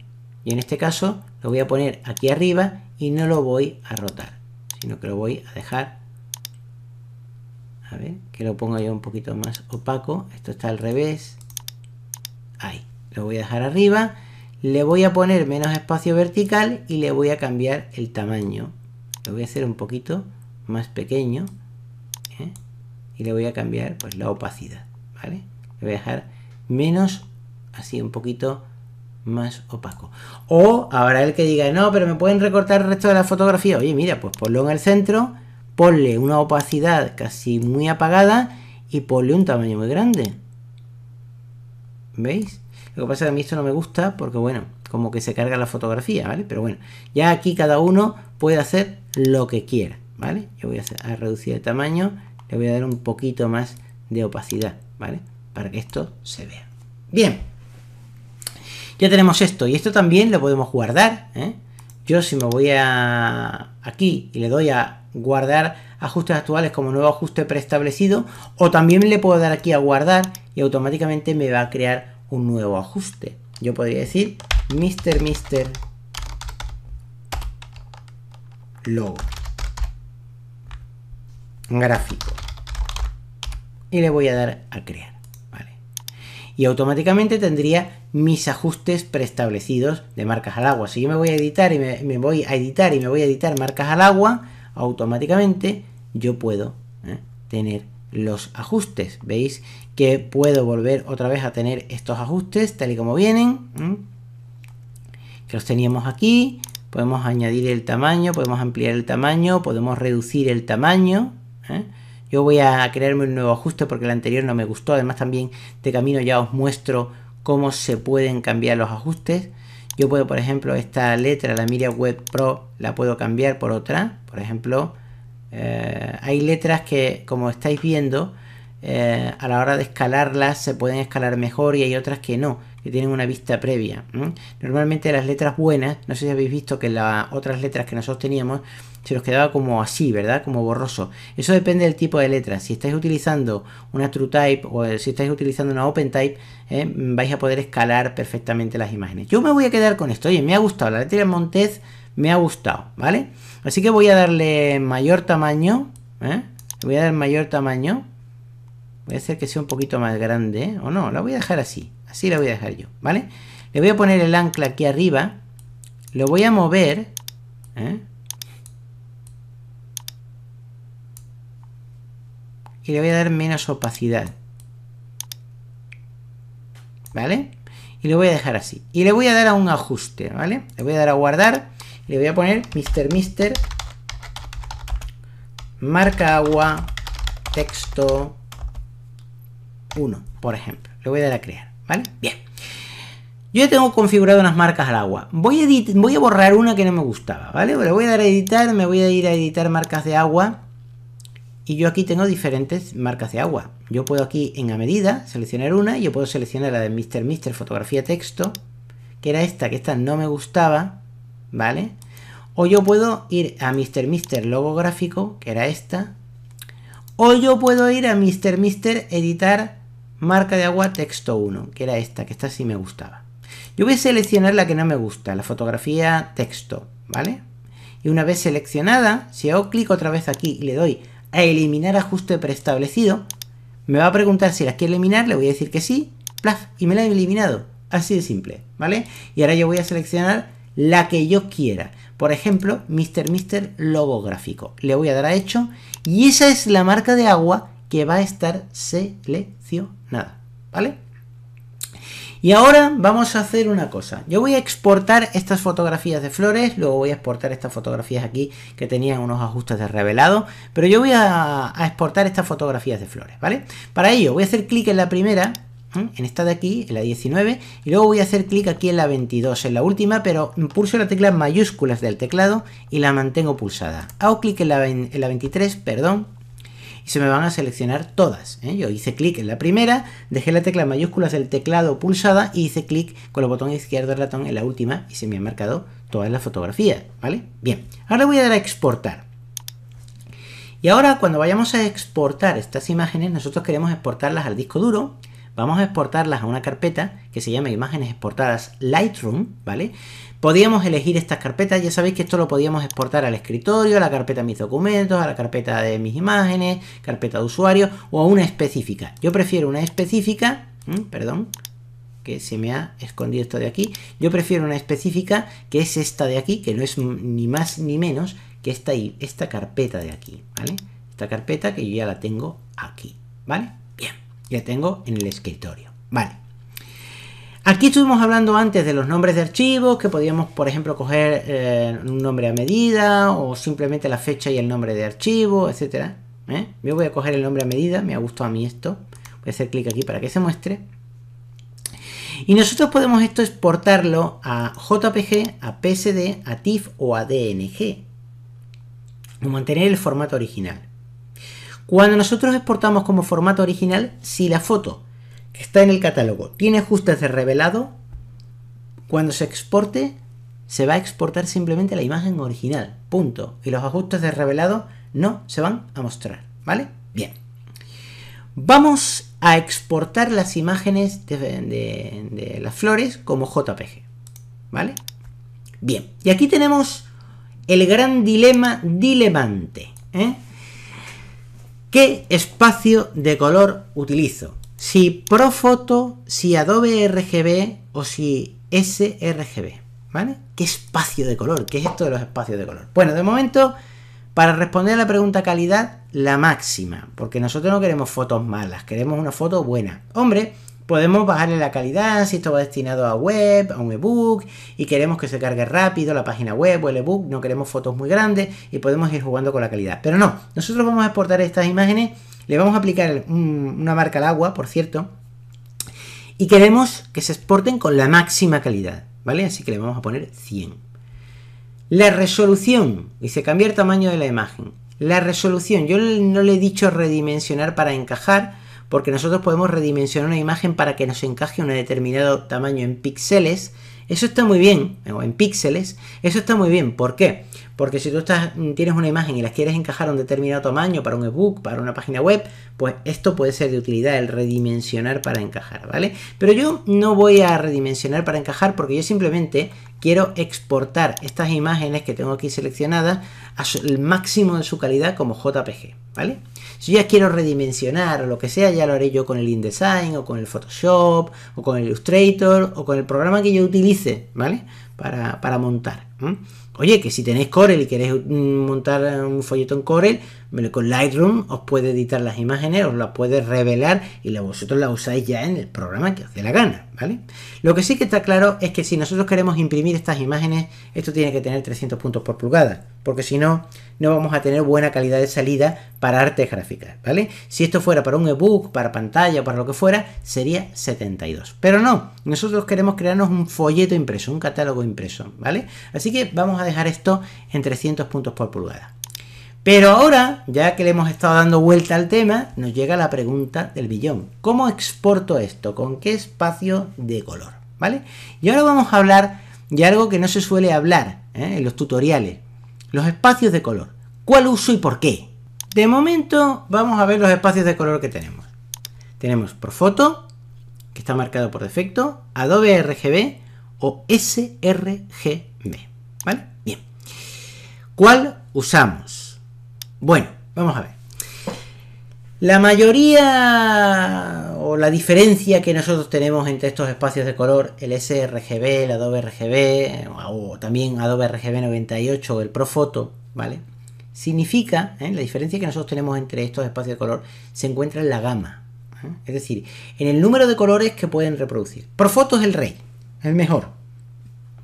Y en este caso lo voy a poner aquí arriba y no lo voy a rotar sino que lo voy a dejar a ver, que lo ponga yo un poquito más opaco esto está al revés ahí, lo voy a dejar arriba le voy a poner menos espacio vertical y le voy a cambiar el tamaño lo voy a hacer un poquito más pequeño ¿eh? y le voy a cambiar pues la opacidad, ¿vale? le voy a dejar menos así un poquito más opaco. O habrá el que diga, no, pero me pueden recortar el resto de la fotografía. Oye, mira, pues ponlo en el centro, ponle una opacidad casi muy apagada y ponle un tamaño muy grande. ¿Veis? Lo que pasa es que a mí esto no me gusta porque, bueno, como que se carga la fotografía, ¿vale? Pero bueno, ya aquí cada uno puede hacer lo que quiera, ¿vale? Yo voy a, a reducir el tamaño, le voy a dar un poquito más de opacidad, ¿vale? Para que esto se vea. Bien. Ya tenemos esto. Y esto también lo podemos guardar. ¿eh? Yo si me voy a aquí y le doy a guardar ajustes actuales como nuevo ajuste preestablecido. O también le puedo dar aquí a guardar y automáticamente me va a crear un nuevo ajuste. Yo podría decir Mr. mister logo Gráfico. Y le voy a dar a crear. Y automáticamente tendría mis ajustes preestablecidos de marcas al agua. Si yo me voy a editar y me, voy a editar y me voy a editar marcas al agua, automáticamente yo puedo ¿eh? tener los ajustes. ¿Veis? Que puedo volver otra vez a tener estos ajustes tal y como vienen. ¿eh? Que los teníamos aquí. Podemos añadir el tamaño, podemos ampliar el tamaño, podemos reducir el tamaño. ¿eh? Yo voy a crearme un nuevo ajuste porque el anterior no me gustó. Además también de camino ya os muestro cómo se pueden cambiar los ajustes. Yo puedo, por ejemplo, esta letra, la Miria Web Pro, la puedo cambiar por otra. Por ejemplo, eh, hay letras que, como estáis viendo, eh, a la hora de escalarlas se pueden escalar mejor y hay otras que no, que tienen una vista previa. Normalmente las letras buenas, no sé si habéis visto que las otras letras que nosotros teníamos se nos quedaba como así, ¿verdad? Como borroso. Eso depende del tipo de letra. Si estáis utilizando una TrueType o si estáis utilizando una OpenType, Type ¿eh? vais a poder escalar perfectamente las imágenes. Yo me voy a quedar con esto. Oye, me ha gustado. La letra de Montez me ha gustado, ¿vale? Así que voy a darle mayor tamaño. ¿eh? voy a dar mayor tamaño. Voy a hacer que sea un poquito más grande, ¿eh? O no, la voy a dejar así. Así la voy a dejar yo, ¿vale? Le voy a poner el ancla aquí arriba. Lo voy a mover. ¿eh? y le voy a dar menos opacidad. ¿Vale? Y lo voy a dejar así. Y le voy a dar a un ajuste, ¿vale? Le voy a dar a guardar le voy a poner Mr. Mister marca agua texto 1, por ejemplo. Le voy a dar a crear, ¿vale? Bien. Yo ya tengo configurado unas marcas al agua. Voy a, voy a borrar una que no me gustaba, ¿vale? Le voy a dar a editar, me voy a ir a editar marcas de agua. Y yo aquí tengo diferentes marcas de agua. Yo puedo aquí en a medida seleccionar una y yo puedo seleccionar la de Mr. Mister fotografía texto, que era esta, que esta no me gustaba, ¿vale? O yo puedo ir a Mr. Mr. logo gráfico, que era esta. O yo puedo ir a Mr. Mr. editar marca de agua texto 1, que era esta, que esta sí me gustaba. Yo voy a seleccionar la que no me gusta, la fotografía texto, ¿vale? Y una vez seleccionada, si hago clic otra vez aquí y le doy a eliminar ajuste preestablecido. Me va a preguntar si las quiere eliminar, le voy a decir que sí, plaf, y me la he eliminado. Así de simple, ¿vale? Y ahora yo voy a seleccionar la que yo quiera. Por ejemplo, Mr. Mister Lobo Gráfico. Le voy a dar a Hecho y esa es la marca de agua que va a estar seleccionada, ¿vale? Y ahora vamos a hacer una cosa. Yo voy a exportar estas fotografías de flores, luego voy a exportar estas fotografías aquí que tenían unos ajustes de revelado, pero yo voy a, exportar estas fotografías de flores, ¿vale? Para ello voy a hacer clic en la primera, en esta de aquí, en la 19, y luego voy a hacer clic aquí en la 22, en la última, pero pulso la tecla mayúsculas del teclado y la mantengo pulsada. Hago clic en la 23, perdón, se me van a seleccionar todas. ¿eh? Yo hice clic en la primera, dejé la tecla mayúsculas del teclado pulsada y hice clic con el botón izquierdo del ratón en la última y se me han marcado todas las fotografías, ¿vale? Bien, ahora voy a dar a exportar. Y ahora cuando vayamos a exportar estas imágenes, nosotros queremos exportarlas al disco duro, vamos a exportarlas a una carpeta que se llama imágenes exportadas Lightroom, ¿vale? Podíamos elegir estas carpetas, ya sabéis que esto lo podíamos exportar al escritorio, a la carpeta de mis documentos, a la carpeta de mis imágenes, carpeta de usuario o a una específica. Yo prefiero una específica, perdón, que se me ha escondido esto de aquí. Yo prefiero una específica que es esta de aquí, que no es ni más ni menos que esta, esta carpeta de aquí, ¿vale? Esta carpeta que yo ya la tengo aquí, ¿vale? Bien, ya tengo en el escritorio, ¿vale? Aquí estuvimos hablando antes de los nombres de archivos, que podíamos, por ejemplo, coger eh, un nombre a medida o simplemente la fecha y el nombre de archivo, etc. ¿eh? Yo voy a coger el nombre a medida, me ha gustado a mí esto. Voy a hacer clic aquí para que se muestre. Y nosotros podemos esto exportarlo a JPG, a PSD, a TIFF o a DNG. O mantener el formato original. Cuando nosotros exportamos como formato original, si la foto está en el catálogo tiene ajustes de revelado, cuando se exporte se va a exportar simplemente la imagen original, punto. Y los ajustes de revelado no se van a mostrar, ¿vale? Bien. Vamos a exportar las imágenes de, las flores como JPG, ¿vale? Bien, y aquí tenemos el gran dilema dilemante. ¿eh? ¿Qué espacio de color utilizo? si Pro Profoto, si Adobe RGB o si sRGB, ¿vale? ¿Qué espacio de color? ¿Qué es esto de los espacios de color? Bueno, de momento, para responder a la pregunta calidad, la máxima, porque nosotros no queremos fotos malas, queremos una foto buena. Hombre, podemos bajarle la calidad si esto va destinado a web, a un ebook, y queremos que se cargue rápido la página web o el ebook, no queremos fotos muy grandes y podemos ir jugando con la calidad. Pero no, nosotros vamos a exportar estas imágenes le vamos a aplicar una marca al agua, por cierto, y queremos que se exporten con la máxima calidad, ¿vale? Así que le vamos a poner 100. La resolución, y se cambia el tamaño de la imagen. La resolución, yo no le he dicho redimensionar para encajar, porque nosotros podemos redimensionar una imagen para que nos encaje un determinado tamaño en píxeles, eso está muy bien, o en píxeles, eso está muy bien. ¿Por qué? Porque si tú mm, tienes una imagen y las quieres encajar a un determinado tamaño para un ebook, para una página web, pues esto puede ser de utilidad, el redimensionar para encajar, ¿vale? Pero yo no voy a redimensionar para encajar porque yo simplemente quiero exportar estas imágenes que tengo aquí seleccionadas al máximo de su calidad como JPG, ¿vale? Si ya quiero redimensionar o lo que sea, ya lo haré yo con el InDesign o con el Photoshop o con el Illustrator o con el programa que yo utilice, ¿vale? Para, montar. Oye, que si tenéis Corel y queréis montar un folleto en Corel, con Lightroom os puede editar las imágenes, os las puede revelar y vosotros las usáis ya en el programa que os dé la gana, ¿vale? Lo que sí que está claro es que si nosotros queremos imprimir estas imágenes, esto tiene que tener 300 puntos por pulgada, porque si no, no vamos a tener buena calidad de salida para artes gráficas, ¿vale? Si esto fuera para un ebook, para pantalla, para lo que fuera, sería 72. Pero no, nosotros queremos crearnos un folleto impreso, un catálogo impreso, ¿vale? Así que vamos a dejar esto en 300 puntos por pulgada. Pero ahora, ya que le hemos estado dando vuelta al tema, nos llega la pregunta del billón. ¿Cómo exporto esto? ¿Con qué espacio de color? ¿Vale? Y ahora vamos a hablar de algo que no se suele hablar ¿eh? en los tutoriales. Los espacios de color. ¿Cuál uso y por qué? De momento vamos a ver los espacios de color que tenemos. Tenemos por foto, que está marcado por defecto, Adobe RGB o sRGB. ¿Vale? ¿Cuál usamos? Bueno, vamos a ver. La mayoría o la diferencia que nosotros tenemos entre estos espacios de color, el sRGB, el Adobe RGB eh, o también Adobe RGB 98 o el Profoto, ¿vale? Significa, ¿eh? la diferencia que nosotros tenemos entre estos espacios de color se encuentra en la gama, ¿eh? es decir, en el número de colores que pueden reproducir. Profoto es el rey, el mejor,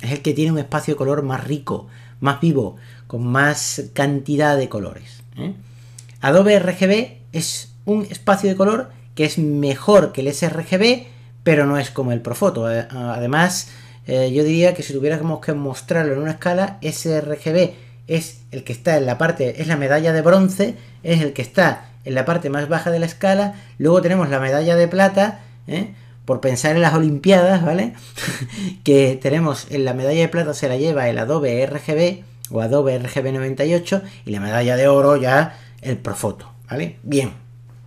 es el que tiene un espacio de color más rico, más vivo, con más cantidad de colores. ¿eh? Adobe RGB es un espacio de color que es mejor que el sRGB, pero no es como el Profoto. Eh, además, eh, yo diría que si tuviéramos que mostrarlo en una escala, sRGB es el que está en la parte, es la medalla de bronce, es el que está en la parte más baja de la escala. Luego tenemos la medalla de plata, por pensar en las Olimpiadas, ¿vale? <laughs> que tenemos en la medalla de plata se la lleva el Adobe RGB o Adobe RGB98 y la medalla de oro ya el Profoto, ¿vale? Bien.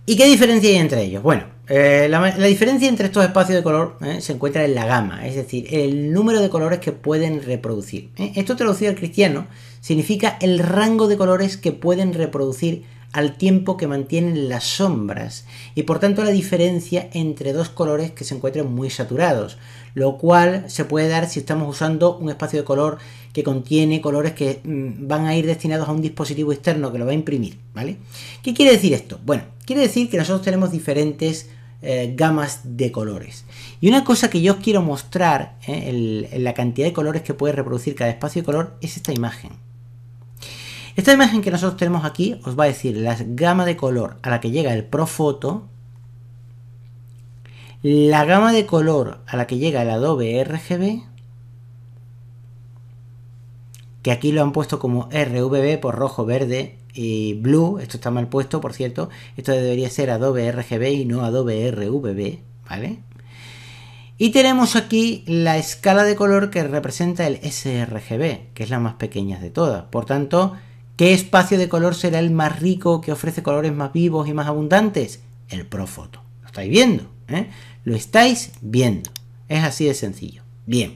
¿Y qué diferencia hay entre ellos? Bueno, eh, la, diferencia entre estos espacios de color ¿eh? se encuentra en la gama, es decir, el número de colores que pueden reproducir. ¿eh? Esto traducido al cristiano significa el rango de colores que pueden reproducir al tiempo que mantienen las sombras y por tanto la diferencia entre dos colores que se encuentren muy saturados, lo cual se puede dar si estamos usando un espacio de color que contiene colores que mm, van a ir destinados a un dispositivo externo que lo va a imprimir, ¿vale? ¿Qué quiere decir esto? Bueno, quiere decir que nosotros tenemos diferentes eh, gamas de colores. Y una cosa que yo quiero mostrar en eh, la cantidad de colores que puede reproducir cada espacio de color es esta imagen. Esta imagen que nosotros tenemos aquí os va a decir la gama de color a la que llega el Profoto, la gama de color a la que llega el Adobe RGB, que aquí lo han puesto como RVB por rojo, verde y blue, esto está mal puesto, por cierto, esto debería ser Adobe RGB y no Adobe RVB, ¿vale? Y tenemos aquí la escala de color que representa el sRGB, que es la más pequeña de todas. Por tanto, ¿Qué espacio de color será el más rico que ofrece colores más vivos y más abundantes? El Profoto. Lo estáis viendo, eh? Lo estáis viendo. Es así de sencillo. Bien.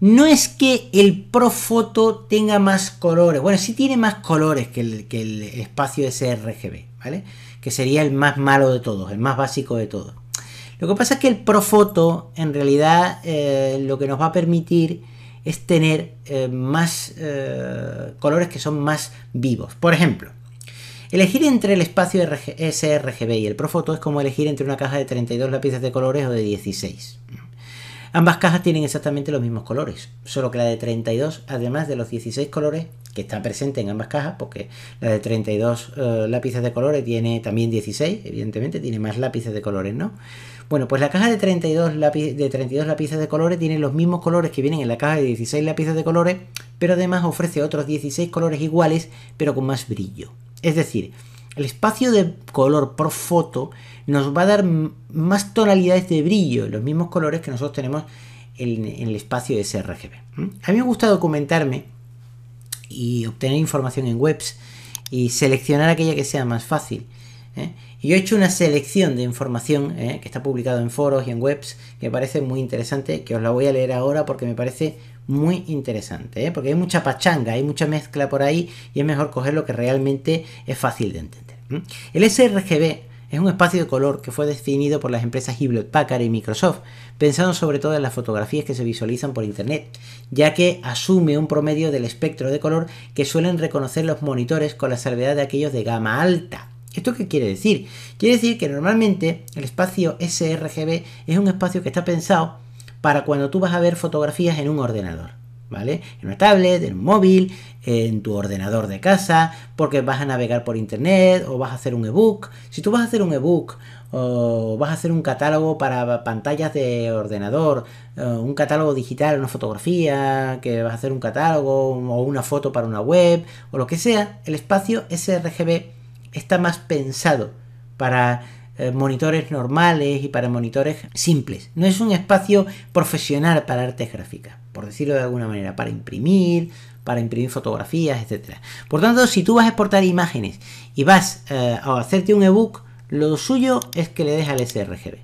No es que el Profoto tenga más colores. Bueno, sí tiene más colores que el, que el espacio sRGB, ¿vale? Que sería el más malo de todos, el más básico de todos. Lo que pasa es que el Profoto, en realidad, eh, lo que nos va a permitir es tener eh, más eh, colores que son más vivos. Por ejemplo, elegir entre el espacio sRGB y el Profoto es como elegir entre una caja de 32 lápices de colores o de 16. Ambas cajas tienen exactamente los mismos colores, solo que la de 32, además de los 16 colores que está presente en ambas cajas, porque la de 32 eh, lápices de colores tiene también 16, evidentemente tiene más lápices de colores, ¿no? Bueno, pues la caja de 32, lápiz, de lápices de colores tiene los mismos colores que vienen en la caja de 16 lápices de colores, pero además ofrece otros 16 colores iguales, pero con más brillo. Es decir, el espacio de color por foto nos va a dar más tonalidades de brillo, los mismos colores que nosotros tenemos en, el espacio de sRGB. A mí me gusta documentarme y obtener información en webs y seleccionar aquella que sea más fácil. ¿eh? Y yo he hecho una selección de información eh, que está publicado en foros y en webs que me parece muy interesante, que os la voy a leer ahora porque me parece muy interesante, eh, porque hay mucha pachanga, hay mucha mezcla por ahí y es mejor coger lo que realmente es fácil de entender. El sRGB es un espacio de color que fue definido por las empresas Hewlett Packard y Microsoft, pensando sobre todo en las fotografías que se visualizan por Internet, ya que asume un promedio del espectro de color que suelen reconocer los monitores con la salvedad de aquellos de gama alta ¿Esto qué quiere decir? Quiere decir que normalmente el espacio sRGB es un espacio que está pensado para cuando tú vas a ver fotografías en un ordenador. ¿Vale? En una tablet, en un móvil, en tu ordenador de casa, porque vas a navegar por internet o vas a hacer un ebook. Si tú vas a hacer un ebook o vas a hacer un catálogo para pantallas de ordenador, eh, un catálogo digital, una fotografía, que vas a hacer un catálogo o una foto para una web o lo que sea, el espacio sRGB está más pensado para eh, monitores normales y para monitores simples. No es un espacio profesional para artes gráficas, por decirlo de alguna manera, para imprimir, para imprimir fotografías, etc. Por tanto, si tú vas a exportar imágenes y vas eh, a hacerte un ebook, lo suyo es que le des al sRGB,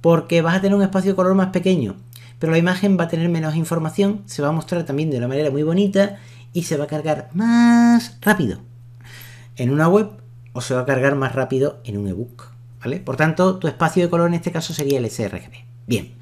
porque vas a tener un espacio de color más pequeño, pero la imagen va a tener menos información, se va a mostrar también de una manera muy bonita y se va a cargar más rápido. En una web o se va a cargar más rápido en un ebook. ¿vale? Por tanto, tu espacio de color en este caso sería el sRGB. Bien.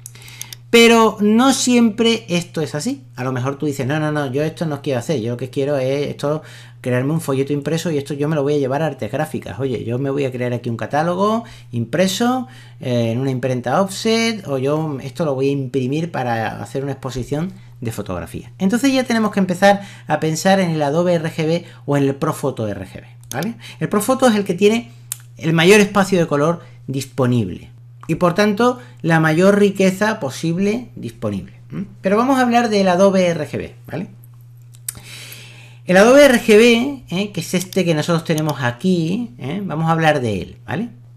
Pero no siempre esto es así. A lo mejor tú dices, no, no, no, yo esto no quiero hacer. Yo lo que quiero es esto, crearme un folleto impreso y esto yo me lo voy a llevar a artes gráficas. Oye, yo me voy a crear aquí un catálogo impreso eh, en una imprenta offset o yo esto lo voy a imprimir para hacer una exposición de fotografía. Entonces ya tenemos que empezar a pensar en el Adobe RGB o en el Profoto RGB. El profoto es el que tiene el mayor espacio de color disponible y por tanto la mayor riqueza posible disponible. Pero vamos a hablar del Adobe RGB, El Adobe RGB, ¿eh? que es este que nosotros tenemos aquí, ¿eh? vamos a hablar de él,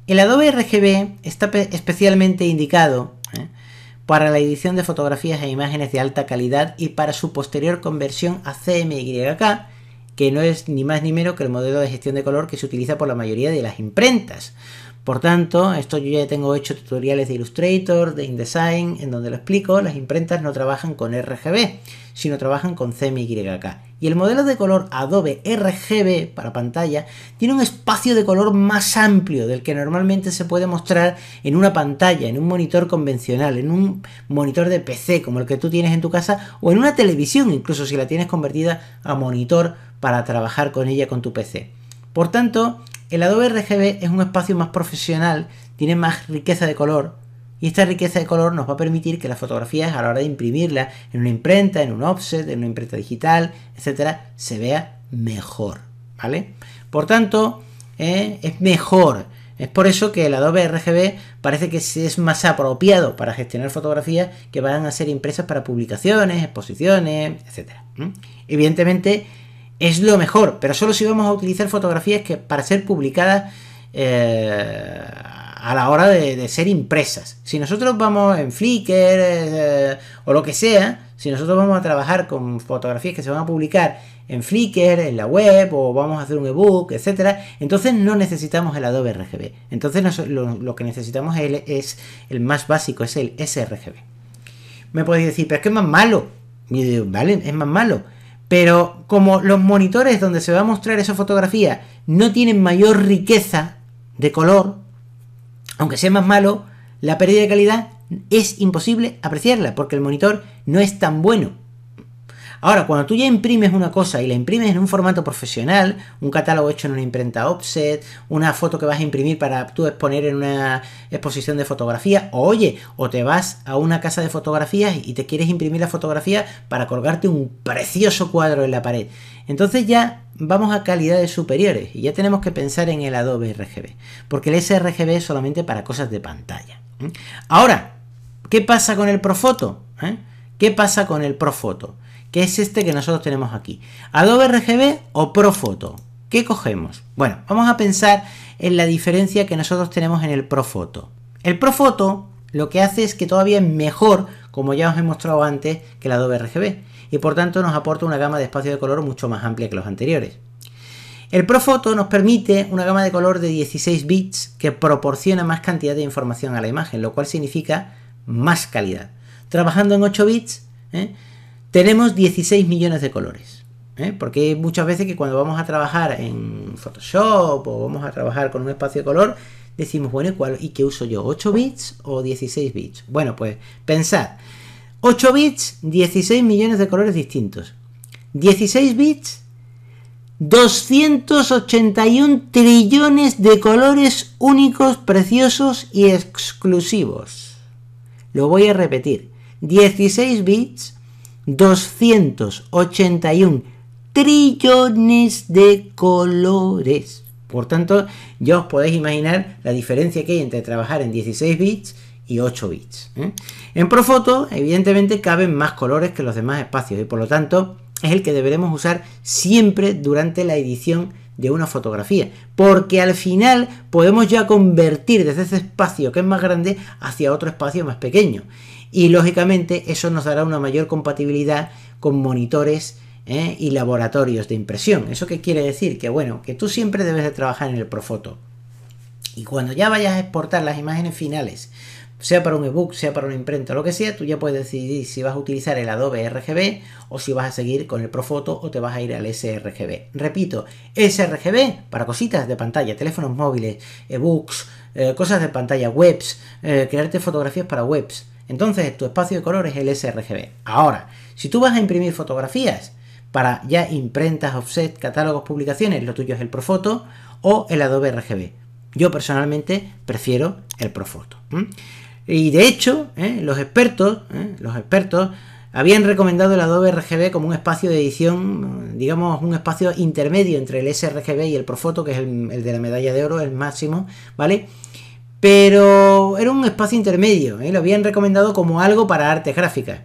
El Adobe RGB está especialmente indicado ¿eh? para la edición de fotografías e imágenes de alta calidad y para su posterior conversión a CMYK que no es ni más ni menos que el modelo de gestión de color que se utiliza por la mayoría de las imprentas. Por tanto, esto yo ya tengo hecho tutoriales de Illustrator, de InDesign, en donde lo explico, las imprentas no trabajan con RGB, sino trabajan con CMYK. Y el modelo de color Adobe RGB para pantalla tiene un espacio de color más amplio del que normalmente se puede mostrar en una pantalla, en un monitor convencional, en un monitor de PC como el que tú tienes en tu casa o en una televisión, incluso si la tienes convertida a monitor para trabajar con ella con tu PC. Por tanto, el Adobe RGB es un espacio más profesional, tiene más riqueza de color y esta riqueza de color nos va a permitir que las fotografías a la hora de imprimirlas en una imprenta, en un offset, en una imprenta digital, etcétera, se vea mejor, ¿vale? Por tanto, eh, es mejor. Es por eso que el Adobe RGB parece que es más apropiado para gestionar fotografías que van a ser impresas para publicaciones, exposiciones, etcétera. Evidentemente, es lo mejor, pero solo si vamos a utilizar fotografías que para ser publicadas eh, a la hora de, ser impresas. Si nosotros vamos en Flickr eh, o lo que sea, si nosotros vamos a trabajar con fotografías que se van a publicar en Flickr, en la web, o vamos a hacer un ebook, etcétera, entonces no necesitamos el Adobe RGB. Entonces lo, que necesitamos es el, es el más básico, es el sRGB. Me podéis decir, pero es que es más malo. Y vale, es más malo pero como los monitores donde se va a mostrar esa fotografía no tienen mayor riqueza de color, aunque sea más malo, la pérdida de calidad es imposible apreciarla porque el monitor no es tan bueno. Ahora, cuando tú ya imprimes una cosa y la imprimes en un formato profesional, un catálogo hecho en una imprenta offset, una foto que vas a imprimir para tú exponer en una exposición de fotografía, o oye, o te vas a una casa de fotografías y te quieres imprimir la fotografía para colgarte un precioso cuadro en la pared. Entonces ya vamos a calidades superiores y ya tenemos que pensar en el Adobe RGB, porque el sRGB es solamente para cosas de pantalla. Ahora, ¿qué pasa con el Profoto? ¿Eh? ¿Qué pasa con el Profoto? que es este que nosotros tenemos aquí. Adobe RGB o Profoto. ¿Qué cogemos? Bueno, vamos a pensar en la diferencia que nosotros tenemos en el Profoto. El Profoto lo que hace es que todavía es mejor, como ya os he mostrado antes, que el Adobe RGB. Y por tanto nos aporta una gama de espacio de color mucho más amplia que los anteriores. El Profoto nos permite una gama de color de 16 bits que proporciona más cantidad de información a la imagen, lo cual significa más calidad. Trabajando en 8 bits, ¿eh? Tenemos 16 millones de colores. ¿eh? Porque muchas veces que cuando vamos a trabajar en Photoshop o vamos a trabajar con un espacio de color, decimos, bueno, cuál, y qué uso yo? ¿8 bits o 16 bits? Bueno, pues pensad. 8 bits, 16 millones de colores distintos. 16 bits, 281 trillones de colores únicos, preciosos y exclusivos. Lo voy a repetir. 16 bits, 281 trillones de colores. Por tanto, ya os podéis imaginar la diferencia que hay entre trabajar en 16 bits y 8 bits. ¿eh? En Profoto, evidentemente, caben más colores que los demás espacios y por lo tanto es el que deberemos usar siempre durante la edición de una fotografía, porque al final podemos ya convertir desde ese espacio que es más grande hacia otro espacio más pequeño y lógicamente eso nos dará una mayor compatibilidad con monitores ¿eh? y laboratorios de impresión. ¿Eso qué quiere decir? Que bueno, que tú siempre debes de trabajar en el Profoto. Y cuando ya vayas a exportar las imágenes finales, sea para un ebook, sea para una imprenta, lo que sea, tú ya puedes decidir si vas a utilizar el Adobe RGB o si vas a seguir con el Profoto o te vas a ir al sRGB. Repito, sRGB para cositas de pantalla, teléfonos móviles, ebooks, eh, cosas de pantalla, webs, eh, crearte fotografías para webs. Entonces tu espacio de color es el sRGB. Ahora, si tú vas a imprimir fotografías para ya imprentas, offset, catálogos, publicaciones, lo tuyo es el Profoto o el Adobe RGB. Yo personalmente prefiero el Profoto. Y de hecho, ¿eh? los expertos, ¿eh? los expertos habían recomendado el Adobe RGB como un espacio de edición, digamos, un espacio intermedio entre el sRGB y el Profoto, que es el de la medalla de oro, el máximo, ¿vale? Pero era un espacio intermedio, ¿eh? lo habían recomendado como algo para artes gráficas.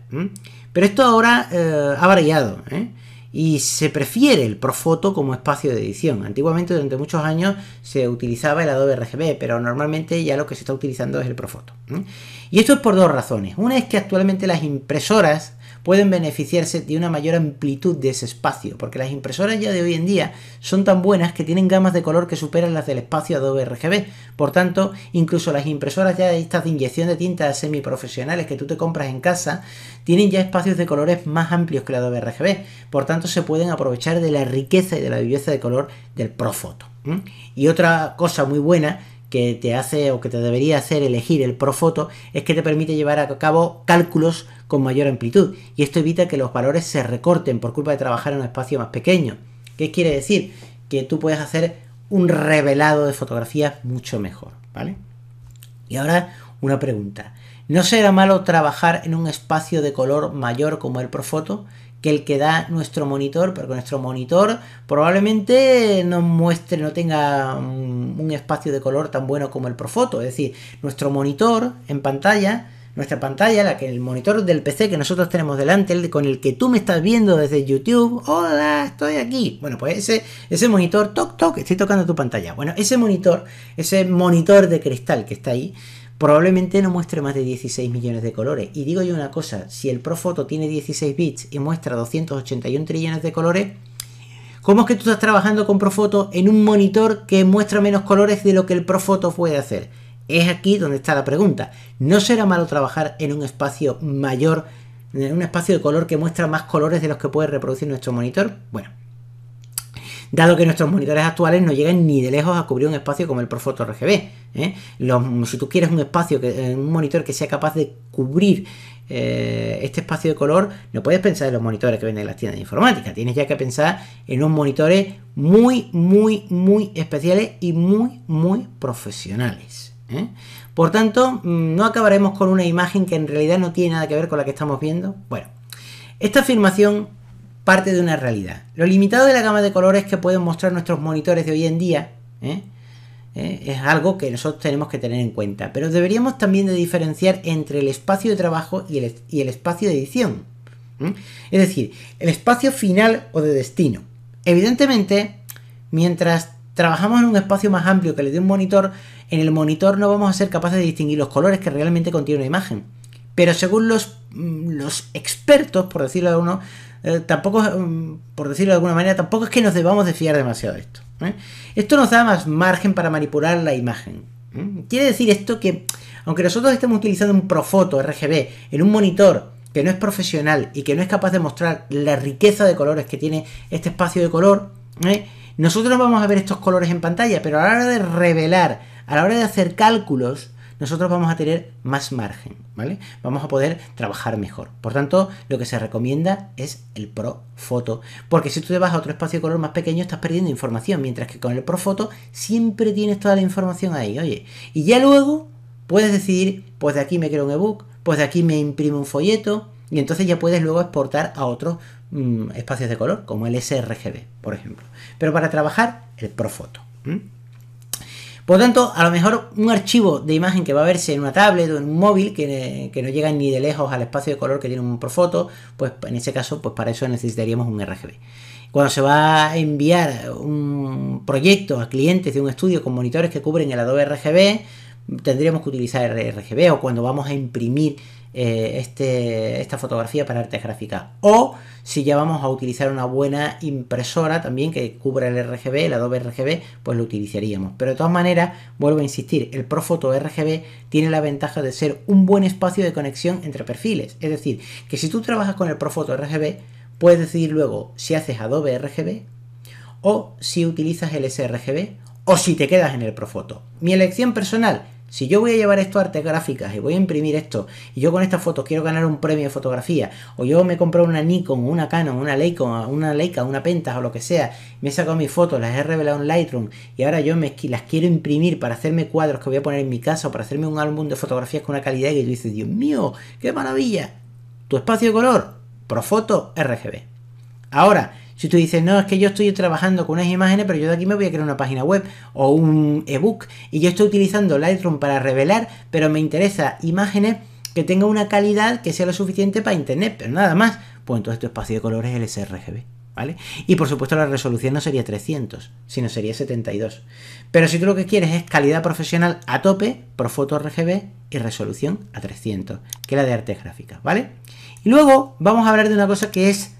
Pero esto ahora eh, ha variado ¿eh? y se prefiere el Profoto como espacio de edición. Antiguamente durante muchos años se utilizaba el Adobe RGB, pero normalmente ya lo que se está utilizando es el Profoto. Y esto es por dos razones. Una es que actualmente las impresoras pueden beneficiarse de una mayor amplitud de ese espacio, porque las impresoras ya de hoy en día son tan buenas que tienen gamas de color que superan las del espacio Adobe RGB. Por tanto, incluso las impresoras ya estas de inyección de tinta semiprofesionales que tú te compras en casa, tienen ya espacios de colores más amplios que la Adobe RGB. Por tanto, se pueden aprovechar de la riqueza y de la viveza de color del Profoto. Y otra cosa muy buena que te hace o que te debería hacer elegir el Profoto es que te permite llevar a cabo cálculos con mayor amplitud y esto evita que los valores se recorten por culpa de trabajar en un espacio más pequeño. ¿Qué quiere decir? Que tú puedes hacer un revelado de fotografías mucho mejor, ¿vale? Y ahora una pregunta. ¿No será malo trabajar en un espacio de color mayor como el Profoto que el que da nuestro monitor? Porque nuestro monitor probablemente no muestre, no tenga un, espacio de color tan bueno como el Profoto. Es decir, nuestro monitor en pantalla nuestra pantalla, la que el monitor del PC que nosotros tenemos delante, con el que tú me estás viendo desde YouTube. Hola, estoy aquí. Bueno, pues ese, ese monitor, toc, toc, estoy tocando tu pantalla. Bueno, ese monitor, ese monitor de cristal que está ahí, probablemente no muestre más de 16 millones de colores. Y digo yo una cosa, si el Profoto tiene 16 bits y muestra 281 trillones de colores, ¿Cómo es que tú estás trabajando con Profoto en un monitor que muestra menos colores de lo que el Profoto puede hacer? Es aquí donde está la pregunta. ¿No será malo trabajar en un espacio mayor, en un espacio de color que muestra más colores de los que puede reproducir nuestro monitor? Bueno, dado que nuestros monitores actuales no llegan ni de lejos a cubrir un espacio como el Profoto RGB. ¿eh? si tú quieres un espacio, eh, un monitor que sea capaz de cubrir eh, este espacio de color, no puedes pensar en los monitores que venden las tiendas de informática. Tienes ya que pensar en unos monitores muy, muy, muy especiales y muy, muy profesionales. ¿eh? Por tanto, mm, no acabaremos con una imagen que en realidad no tiene nada que ver con la que estamos viendo. Bueno, esta afirmación parte de una realidad. Lo limitado de la gama de colores que pueden mostrar nuestros monitores de hoy en día ¿eh? ¿Eh? es algo que nosotros tenemos que tener en cuenta. Pero deberíamos también de diferenciar entre el espacio de trabajo y el, espacio de edición. Es decir, el espacio final o de destino. Evidentemente, mientras trabajamos en un espacio más amplio que el de un monitor, en el monitor no vamos a ser capaces de distinguir los colores que realmente contiene una imagen. Pero según los, mm, expertos, por decirlo de alguno, eh, tampoco, mm, por decirlo de alguna manera, tampoco es que nos debamos de fiar demasiado de esto. ¿eh? Esto nos da más margen para manipular la imagen. ¿eh? Quiere decir esto que, aunque nosotros estemos utilizando un Profoto RGB en un monitor que no es profesional y que no es capaz de mostrar la riqueza de colores que tiene este espacio de color, nosotros vamos a ver estos colores en pantalla, pero a la hora de revelar a la hora de hacer cálculos, nosotros vamos a tener más margen, ¿vale? Vamos a poder trabajar mejor. Por tanto, lo que se recomienda es el Pro Foto, porque si tú te vas a otro espacio de color más pequeño estás perdiendo información, mientras que con el Pro Foto siempre tienes toda la información ahí, oye. Y ya luego puedes decidir, pues de aquí me creo un ebook, pues de aquí me imprimo un folleto, y entonces ya puedes luego exportar a otros mm, espacios de color, como el sRGB, por ejemplo. Pero para trabajar, el Pro Foto. Por lo tanto, a lo mejor un archivo de imagen que va a verse en una tablet o en un móvil que, no llega ni de lejos al espacio de color que tiene un profoto, pues en ese caso, pues para eso necesitaríamos un RGB. Cuando se va a enviar un proyecto a clientes de un estudio con monitores que cubren el Adobe RGB, tendríamos que utilizar RGB o cuando vamos a imprimir eh, este, esta fotografía para artes gráficas. O si ya vamos a utilizar una buena impresora también que cubra el RGB, el Adobe RGB, pues lo utilizaríamos. Pero de todas maneras, vuelvo a insistir, el Profoto RGB tiene la ventaja de ser un buen espacio de conexión entre perfiles. Es decir, que si tú trabajas con el Profoto RGB, puedes decidir luego si haces Adobe RGB o si utilizas el sRGB o si te quedas en el Profoto. Mi elección personal si yo voy a llevar esto a artes gráficas y voy a imprimir esto, y yo con estas fotos quiero ganar un premio de fotografía, o yo me compro una Nikon, una Canon, una Leica, una Leica, una Pentax o lo que sea, me he sacado mis fotos, las he revelado en Lightroom y ahora yo me, las quiero imprimir para hacerme cuadros que voy a poner en mi casa o para hacerme un álbum de fotografías con una calidad que yo dices, Dios mío, qué maravilla. Tu espacio de color, Profoto RGB. Ahora, si tú dices, no, es que yo estoy trabajando con unas imágenes, pero yo de aquí me voy a crear una página web o un ebook y yo estoy utilizando Lightroom para revelar, pero me interesa imágenes que tengan una calidad que sea lo suficiente para internet, pero nada más. Pues entonces tu espacio de colores es el sRGB. ¿Vale? Y por supuesto la resolución no sería 300, sino sería 72. Pero si tú lo que quieres es calidad profesional a tope, por foto RGB y resolución a 300, que es la de artes gráficas, ¿vale? Y luego vamos a hablar de una cosa que es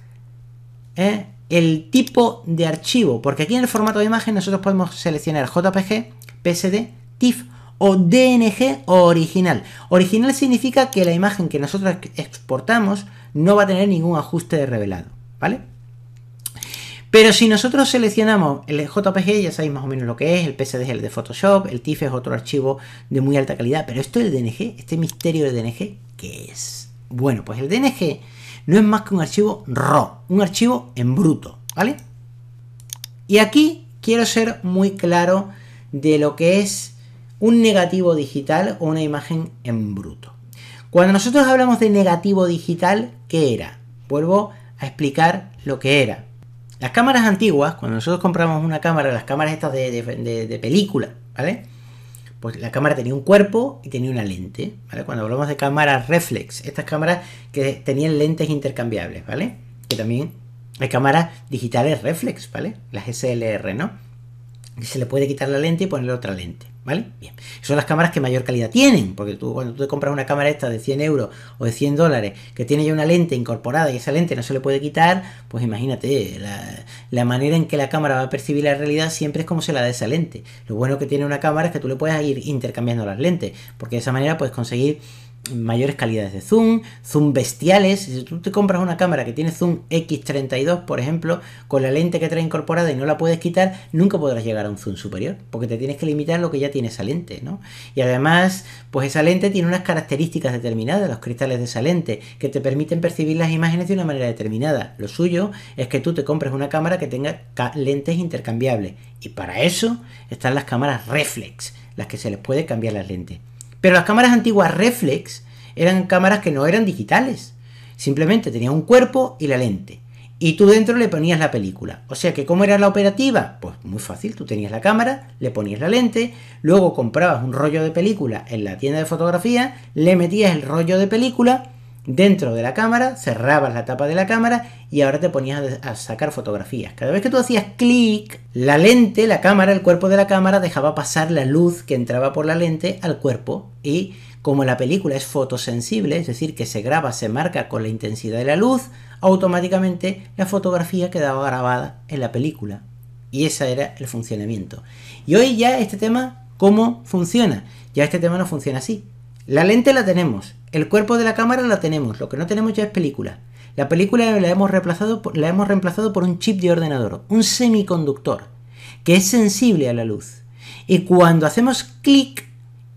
¿eh? el tipo de archivo, porque aquí en el formato de imagen nosotros podemos seleccionar JPG, PSD, TIFF o DNG original. Original significa que la imagen que nosotros exportamos no va a tener ningún ajuste de revelado, ¿vale? Pero si nosotros seleccionamos el JPG, ya sabéis más o menos lo que es, el PSD es el de Photoshop, el TIFF es otro archivo de muy alta calidad, pero esto es el DNG, este misterio de DNG, ¿qué es? Bueno, pues el DNG no es más que un archivo RAW, un archivo en bruto, ¿vale? Y aquí quiero ser muy claro de lo que es un negativo digital o una imagen en bruto. Cuando nosotros hablamos de negativo digital, ¿qué era? Vuelvo a explicar lo que era. Las cámaras antiguas, cuando nosotros compramos una cámara, las cámaras estas de, de película, ¿vale? Pues la cámara tenía un cuerpo y tenía una lente, ¿vale? Cuando hablamos de cámaras reflex, estas cámaras que tenían lentes intercambiables, ¿vale? Que también hay cámaras digitales reflex, ¿vale? Las SLR, ¿no? Y se le puede quitar la lente y poner otra lente. ¿Vale? Bien. Son las cámaras que mayor calidad tienen, porque tú cuando tú te compras una cámara esta de 100 euros o de 100 dólares que tiene ya una lente incorporada y esa lente no se le puede quitar, pues imagínate, la, la, manera en que la cámara va a percibir la realidad siempre es como se la da esa lente. Lo bueno que tiene una cámara es que tú le puedes ir intercambiando las lentes, porque de esa manera puedes conseguir mayores calidades de zoom, zoom bestiales. Si tú te compras una cámara que tiene zoom X32, por ejemplo, con la lente que trae incorporada y no la puedes quitar, nunca podrás llegar a un zoom superior, porque te tienes que limitar lo que ya tiene esa lente, ¿no? Y además, pues esa lente tiene unas características determinadas, los cristales de esa lente, que te permiten percibir las imágenes de una manera determinada. Lo suyo es que tú te compres una cámara que tenga lentes intercambiables. Y para eso están las cámaras reflex, las que se les puede cambiar las lentes. Pero las cámaras antiguas reflex eran cámaras que no eran digitales. Simplemente tenían un cuerpo y la lente. Y tú dentro le ponías la película. O sea que, ¿cómo era la operativa? Pues muy fácil, tú tenías la cámara, le ponías la lente, luego comprabas un rollo de película en la tienda de fotografía, le metías el rollo de película dentro de la cámara, cerrabas la tapa de la cámara y ahora te ponías a sacar fotografías. Cada vez que tú hacías clic, la lente, la cámara, el cuerpo de la cámara dejaba pasar la luz que entraba por la lente al cuerpo y como la película es fotosensible, es decir, que se graba, se marca con la intensidad de la luz, automáticamente la fotografía quedaba grabada en la película. Y ese era el funcionamiento. Y hoy ya este tema, ¿cómo funciona? Ya este tema no funciona así. La lente la tenemos, el cuerpo de la cámara la tenemos, lo que no tenemos ya es película. La película la hemos reemplazado por, la hemos reemplazado por un chip de ordenador, un semiconductor, que es sensible a la luz. Y cuando hacemos clic,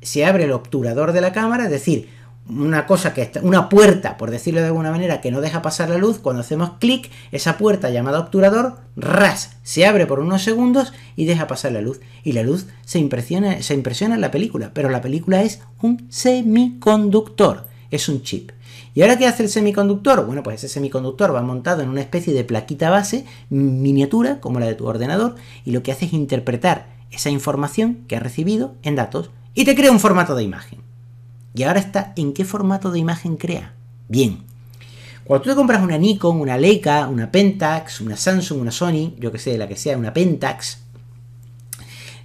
se abre el obturador de la cámara, es decir, una cosa que está, una puerta, por decirlo de alguna manera, que no deja pasar la luz, cuando hacemos clic, esa puerta llamada obturador, ras, se abre por unos segundos y deja pasar la luz. Y la luz se impresiona, se impresiona en la película, pero la película es un semiconductor, es un chip. ¿Y ahora qué hace el semiconductor? Bueno, pues ese semiconductor va montado en una especie de plaquita base, miniatura, como la de tu ordenador, y lo que hace es interpretar esa información que ha recibido en datos y te crea un formato de imagen. Y ahora está en qué formato de imagen crea. Bien. Cuando tú te compras una Nikon, una Leica, una Pentax, una Samsung, una Sony, yo que sé, la que sea, una Pentax,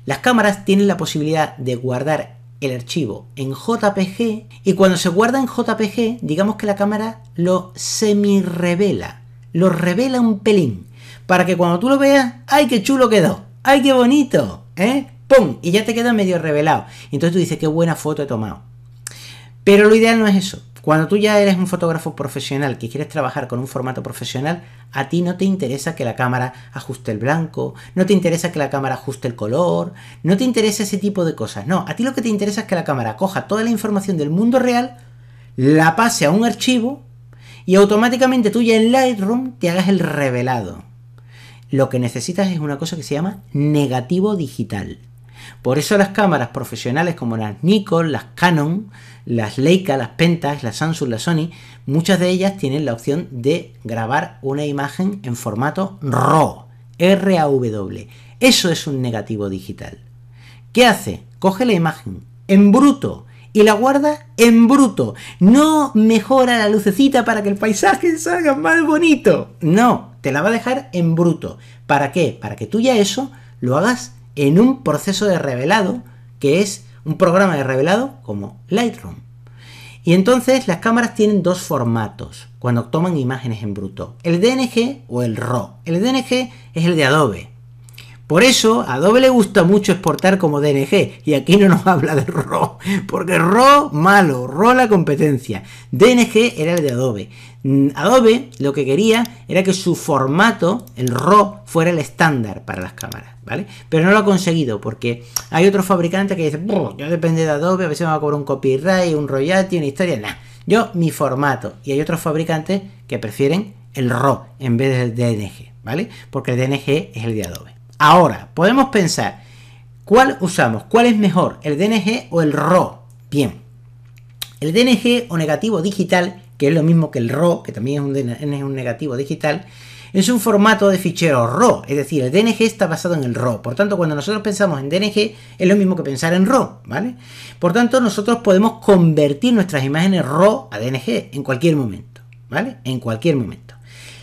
las cámaras tienen la posibilidad de guardar el archivo en JPG y cuando se guarda en JPG, digamos que la cámara lo semi-revela, lo revela un pelín, para que cuando tú lo veas, ¡ay, qué chulo quedó! ¡Ay, qué bonito! ¿Eh? ¡Pum! Y ya te queda medio revelado. Entonces tú dices, qué buena foto he tomado. Pero lo ideal no es eso. Cuando tú ya eres un fotógrafo profesional que quieres trabajar con un formato profesional, a ti no te interesa que la cámara ajuste el blanco, no te interesa que la cámara ajuste el color, no te interesa ese tipo de cosas. No, a ti lo que te interesa es que la cámara coja toda la información del mundo real, la pase a un archivo y automáticamente tú ya en Lightroom te hagas el revelado. Lo que necesitas es una cosa que se llama negativo digital. Por eso las cámaras profesionales como las Nikon, las Canon, las Leica, las Pentax, las Samsung, las Sony, muchas de ellas tienen la opción de grabar una imagen en formato RAW, r w Eso es un negativo digital. ¿Qué hace? Coge la imagen en bruto y la guarda en bruto. No mejora la lucecita para que el paisaje salga más bonito. No, te la va a dejar en bruto. ¿Para qué? Para que tú ya eso lo hagas en un proceso de revelado que es un programa de revelado como Lightroom. Y entonces las cámaras tienen dos formatos cuando toman imágenes en bruto, el DNG o el RAW. El DNG es el de Adobe, por eso a Adobe le gusta mucho exportar como DNG y aquí no nos <laughs> habla de RAW, porque RAW malo, RAW la competencia. DNG era el de Adobe. Mm, Adobe lo que quería era que su formato, el RAW, fuera el estándar para las cámaras, ¿vale? Pero no lo ha conseguido porque hay otros fabricantes que dicen, yo depende de Adobe, a veces me va a cobrar un copyright, un royalty, una historia, nada. Yo mi formato. Y hay otros fabricantes que prefieren el RAW en vez del DNG, ¿vale? Porque el DNG es el de Adobe. Ahora, podemos pensar, ¿cuál usamos? ¿Cuál es mejor? ¿El DNG o el RAW? Bien. El DNG o negativo digital, que es lo mismo que el RAW, que también es un, negativo digital, es un formato de fichero RAW, es decir, el DNG está basado en el RAW. Por tanto, cuando nosotros pensamos en DNG, es lo mismo que pensar en RAW, ¿vale? Por tanto, nosotros podemos convertir nuestras imágenes RAW a DNG en cualquier momento, ¿vale? En cualquier momento.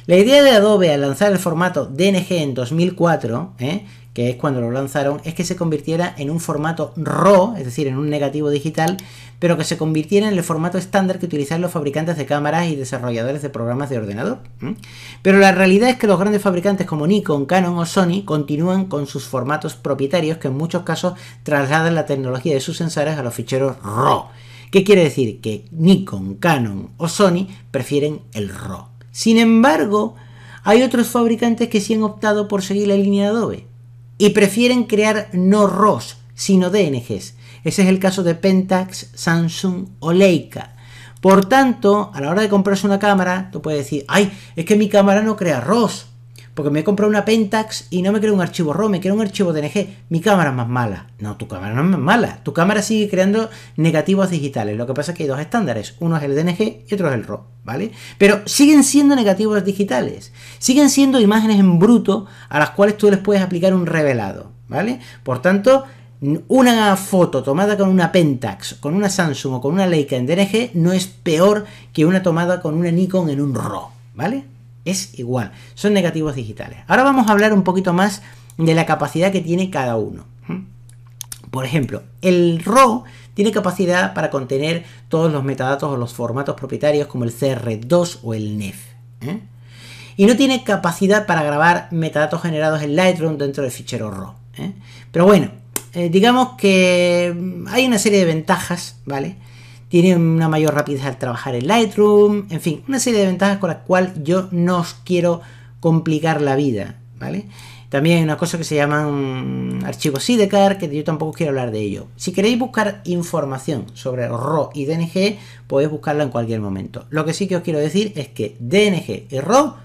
La idea de Adobe al lanzar el formato DNG en 2004, ¿eh? que es cuando lo lanzaron, es que se convirtiera en un formato RAW, es decir, en un negativo digital, pero que se convirtiera en el formato estándar que utilizan los fabricantes de cámaras y desarrolladores de programas de ordenador. Pero la realidad es que los grandes fabricantes como Nikon, Canon o Sony continúan con sus formatos propietarios que en muchos casos trasladan la tecnología de sus sensores a los ficheros RAW. ¿Qué quiere decir? Que Nikon, Canon o Sony prefieren el RAW. Sin embargo, hay otros fabricantes que sí han optado por seguir la línea de Adobe y prefieren crear no ROS, sino DNGs. Ese es el caso de Pentax, Samsung o Leica. Por tanto, a la hora de comprarse una cámara, tú puedes decir, ay, es que mi cámara no crea ROS porque me he comprado una Pentax y no me creo un archivo RAW, me creo un archivo DNG. Mi cámara es más mala. No, tu cámara no es más mala. Tu cámara sigue creando negativos digitales. Lo que pasa es que hay dos estándares. Uno es el DNG y otro es el RAW, ¿vale? Pero siguen siendo negativos digitales. Siguen siendo imágenes en bruto a las cuales tú les puedes aplicar un revelado, ¿vale? Por tanto, una foto tomada con una Pentax, con una Samsung o con una Leica en DNG no es peor que una tomada con una Nikon en un RAW, ¿vale? Es igual, son negativos digitales. Ahora vamos a hablar un poquito más de la capacidad que tiene cada uno. Por ejemplo, el RAW tiene capacidad para contener todos los metadatos o los formatos propietarios como el CR2 o el NEF. ¿eh? Y no tiene capacidad para grabar metadatos generados en Lightroom dentro del fichero RAW. ¿eh? Pero bueno, eh, digamos que hay una serie de ventajas, ¿vale? tienen una mayor rapidez al trabajar en Lightroom, en fin, una serie de ventajas con las cuales yo no os quiero complicar la vida, ¿vale? También hay una cosa que se llaman archivos sidecar, que yo tampoco quiero hablar de ello. Si queréis buscar información sobre RAW y DNG, podéis buscarla en cualquier momento. Lo que sí que os quiero decir es que DNG y RAW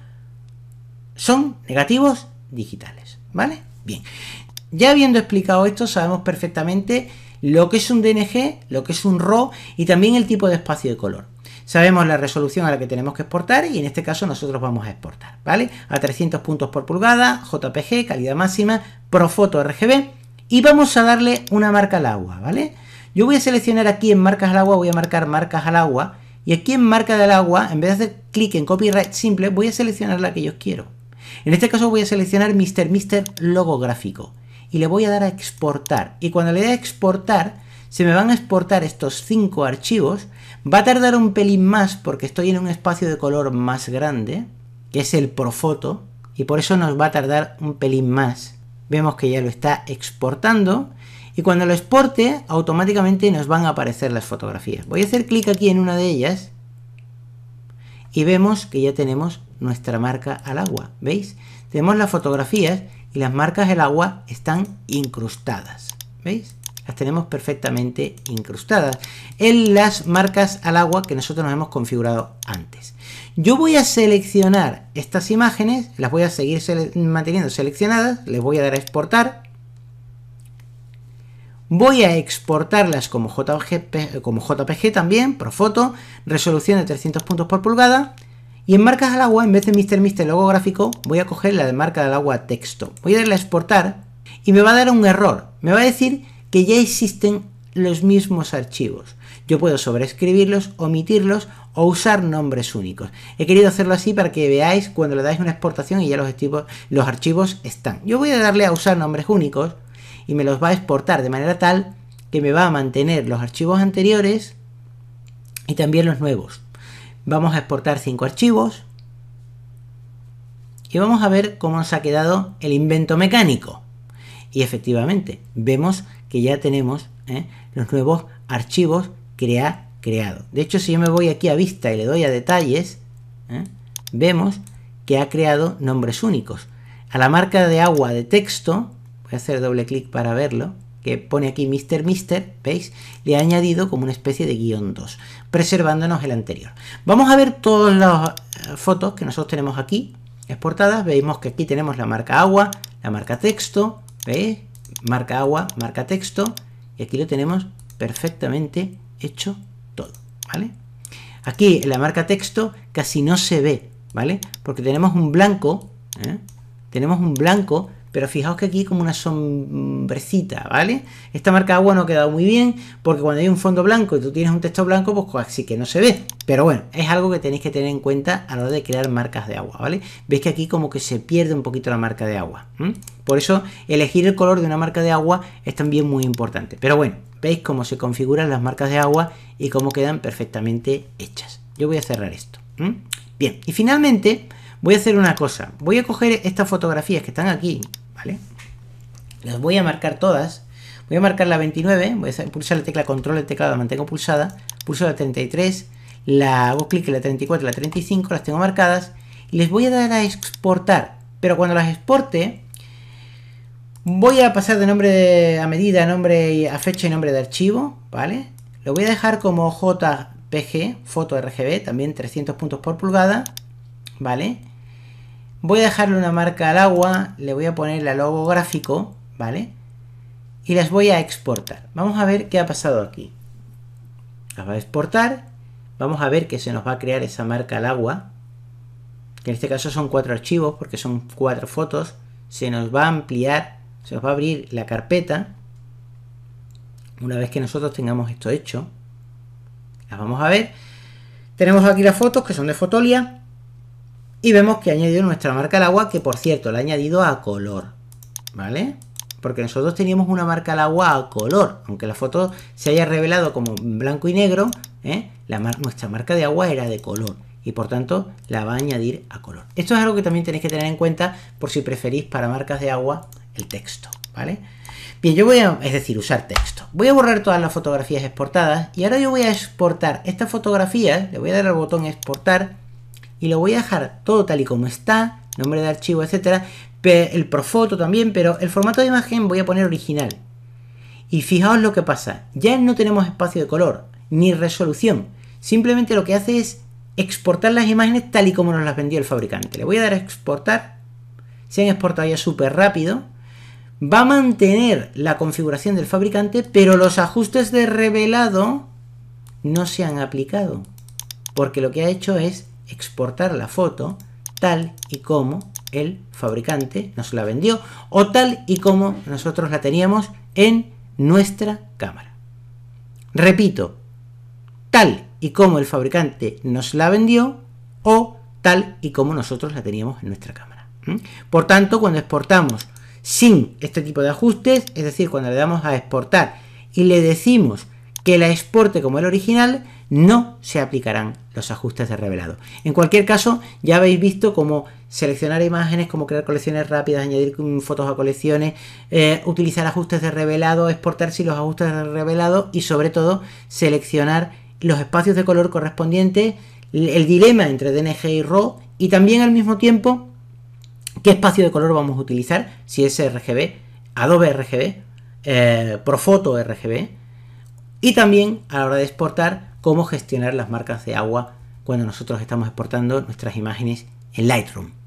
son negativos digitales, ¿vale? Bien, ya habiendo explicado esto, sabemos perfectamente lo que es un DNG, lo que es un RAW y también el tipo de espacio de color. Sabemos la resolución a la que tenemos que exportar y en este caso nosotros vamos a exportar, ¿vale? A 300 puntos por pulgada, JPG, calidad máxima, Profoto RGB y vamos a darle una marca al agua, ¿vale? Yo voy a seleccionar aquí en marcas al agua, voy a marcar marcas al agua y aquí en marca del agua, en vez de hacer clic en copyright simple, voy a seleccionar la que yo quiero. En este caso voy a seleccionar Mr. Mister logo gráfico y le voy a dar a exportar. Y cuando le dé a exportar, se me van a exportar estos cinco archivos. Va a tardar un pelín más porque estoy en un espacio de color más grande, que es el Profoto, y por eso nos va a tardar un pelín más. Vemos que ya lo está exportando y cuando lo exporte automáticamente nos van a aparecer las fotografías. Voy a hacer clic aquí en una de ellas y vemos que ya tenemos nuestra marca al agua, ¿veis? Tenemos las fotografías y las marcas del agua están incrustadas. ¿Veis? Las tenemos perfectamente incrustadas en las marcas al agua que nosotros nos hemos configurado antes. Yo voy a seleccionar estas imágenes, las voy a seguir manteniendo seleccionadas, les voy a dar a exportar. Voy a exportarlas como JPG, como JPG también, por foto, resolución de 300 puntos por pulgada. Y en marcas al agua, en vez de Mr. Mister logo gráfico, voy a coger la de marca del agua texto. Voy a darle a exportar y me va a dar un error. Me va a decir que ya existen los mismos archivos. Yo puedo sobreescribirlos, omitirlos o usar nombres únicos. He querido hacerlo así para que veáis cuando le dais una exportación y ya los archivos están. Yo voy a darle a usar nombres únicos y me los va a exportar de manera tal que me va a mantener los archivos anteriores y también los nuevos. Vamos a exportar cinco archivos. Y vamos a ver cómo nos ha quedado el invento mecánico. Y efectivamente, vemos que ya tenemos ¿eh? los nuevos archivos crea, creado. De hecho, si yo me voy aquí a vista y le doy a detalles, ¿eh? vemos que ha creado nombres únicos. A la marca de agua de texto, voy a hacer doble clic para verlo, que pone aquí Mr. Mister, Mister, ¿veis? Le ha añadido como una especie de guión 2 preservándonos el anterior. Vamos a ver todas las eh, fotos que nosotros tenemos aquí exportadas. Veis que aquí tenemos la marca agua, la marca texto, ¿veis? Marca agua, marca texto. Y aquí lo tenemos perfectamente hecho todo, ¿vale? Aquí en la marca texto casi no se ve, ¿vale? Porque tenemos un blanco, ¿eh? tenemos un blanco pero fijaos que aquí como una sombrecita, ¿vale? Esta marca de agua no ha quedado muy bien, porque cuando hay un fondo blanco y tú tienes un texto blanco, pues así pues, que no se ve. Pero bueno, es algo que tenéis que tener en cuenta a la hora de crear marcas de agua, ¿vale? Veis que aquí como que se pierde un poquito la marca de agua. Por eso elegir el color de una marca de agua es también muy importante. Pero bueno, veis cómo se configuran las marcas de agua y cómo quedan perfectamente hechas. Yo voy a cerrar esto. Bien, y finalmente voy a hacer una cosa. Voy a coger estas fotografías que están aquí, ¿vale? Las voy a marcar todas. Voy a marcar la 29, voy a pulsar la tecla control del teclado, la mantengo pulsada, pulso la 33, la hago clic en la 34 la 35, las tengo marcadas, y les voy a dar a exportar. Pero cuando las exporte, voy a pasar de nombre a medida, nombre a fecha y nombre de archivo, ¿vale? Lo voy a dejar como JPG, foto RGB, también 300 puntos por pulgada, ¿vale? Voy a dejarle una marca al agua, le voy a poner la logo gráfico, ¿vale? Y las voy a exportar. Vamos a ver qué ha pasado aquí. Las va a exportar. Vamos a ver que se nos va a crear esa marca al agua. Que en este caso son cuatro archivos porque son cuatro fotos. Se nos va a ampliar, se nos va a abrir la carpeta. Una vez que nosotros tengamos esto hecho. Las vamos a ver. Tenemos aquí las fotos que son de Fotolia. Y vemos que ha añadido nuestra marca al agua, que por cierto, la ha añadido a color, ¿vale? Porque nosotros teníamos una marca al agua a color, aunque la foto se haya revelado como blanco y negro, ¿eh? la nuestra marca de agua era de color y por tanto la va a añadir a color. Esto es algo que también tenéis que tener en cuenta por si preferís para marcas de agua el texto, ¿vale? Bien, yo voy a, es decir, usar texto. Voy a borrar todas las fotografías exportadas y ahora yo voy a exportar esta fotografía, le voy a dar al botón exportar y lo voy a dejar todo tal y como está, nombre de archivo, etcétera, el profoto también, pero el formato de imagen voy a poner original. Y fijaos lo que pasa, ya no tenemos espacio de color ni resolución, simplemente lo que hace es exportar las imágenes tal y como nos las vendió el fabricante. Le voy a dar a exportar, se han exportado ya súper rápido, va a mantener la configuración del fabricante, pero los ajustes de revelado no se han aplicado, porque lo que ha hecho es exportar la foto tal y como el fabricante nos la vendió o tal y como nosotros la teníamos en nuestra cámara. Repito, tal y como el fabricante nos la vendió o tal y como nosotros la teníamos en nuestra cámara. Por tanto, cuando exportamos sin este tipo de ajustes, es decir, cuando le damos a exportar y le decimos que la exporte como el original, no se aplicarán los ajustes de revelado. En cualquier caso, ya habéis visto cómo seleccionar imágenes, cómo crear colecciones rápidas, añadir mm, fotos a colecciones, eh, utilizar ajustes de revelado, exportar si los ajustes de revelado y sobre todo seleccionar los espacios de color correspondientes, el dilema entre DNG y RAW y también al mismo tiempo qué espacio de color vamos a utilizar, si es RGB, Adobe RGB, eh, Profoto RGB, y también a la hora de exportar, cómo gestionar las marcas de agua cuando nosotros estamos exportando nuestras imágenes en Lightroom.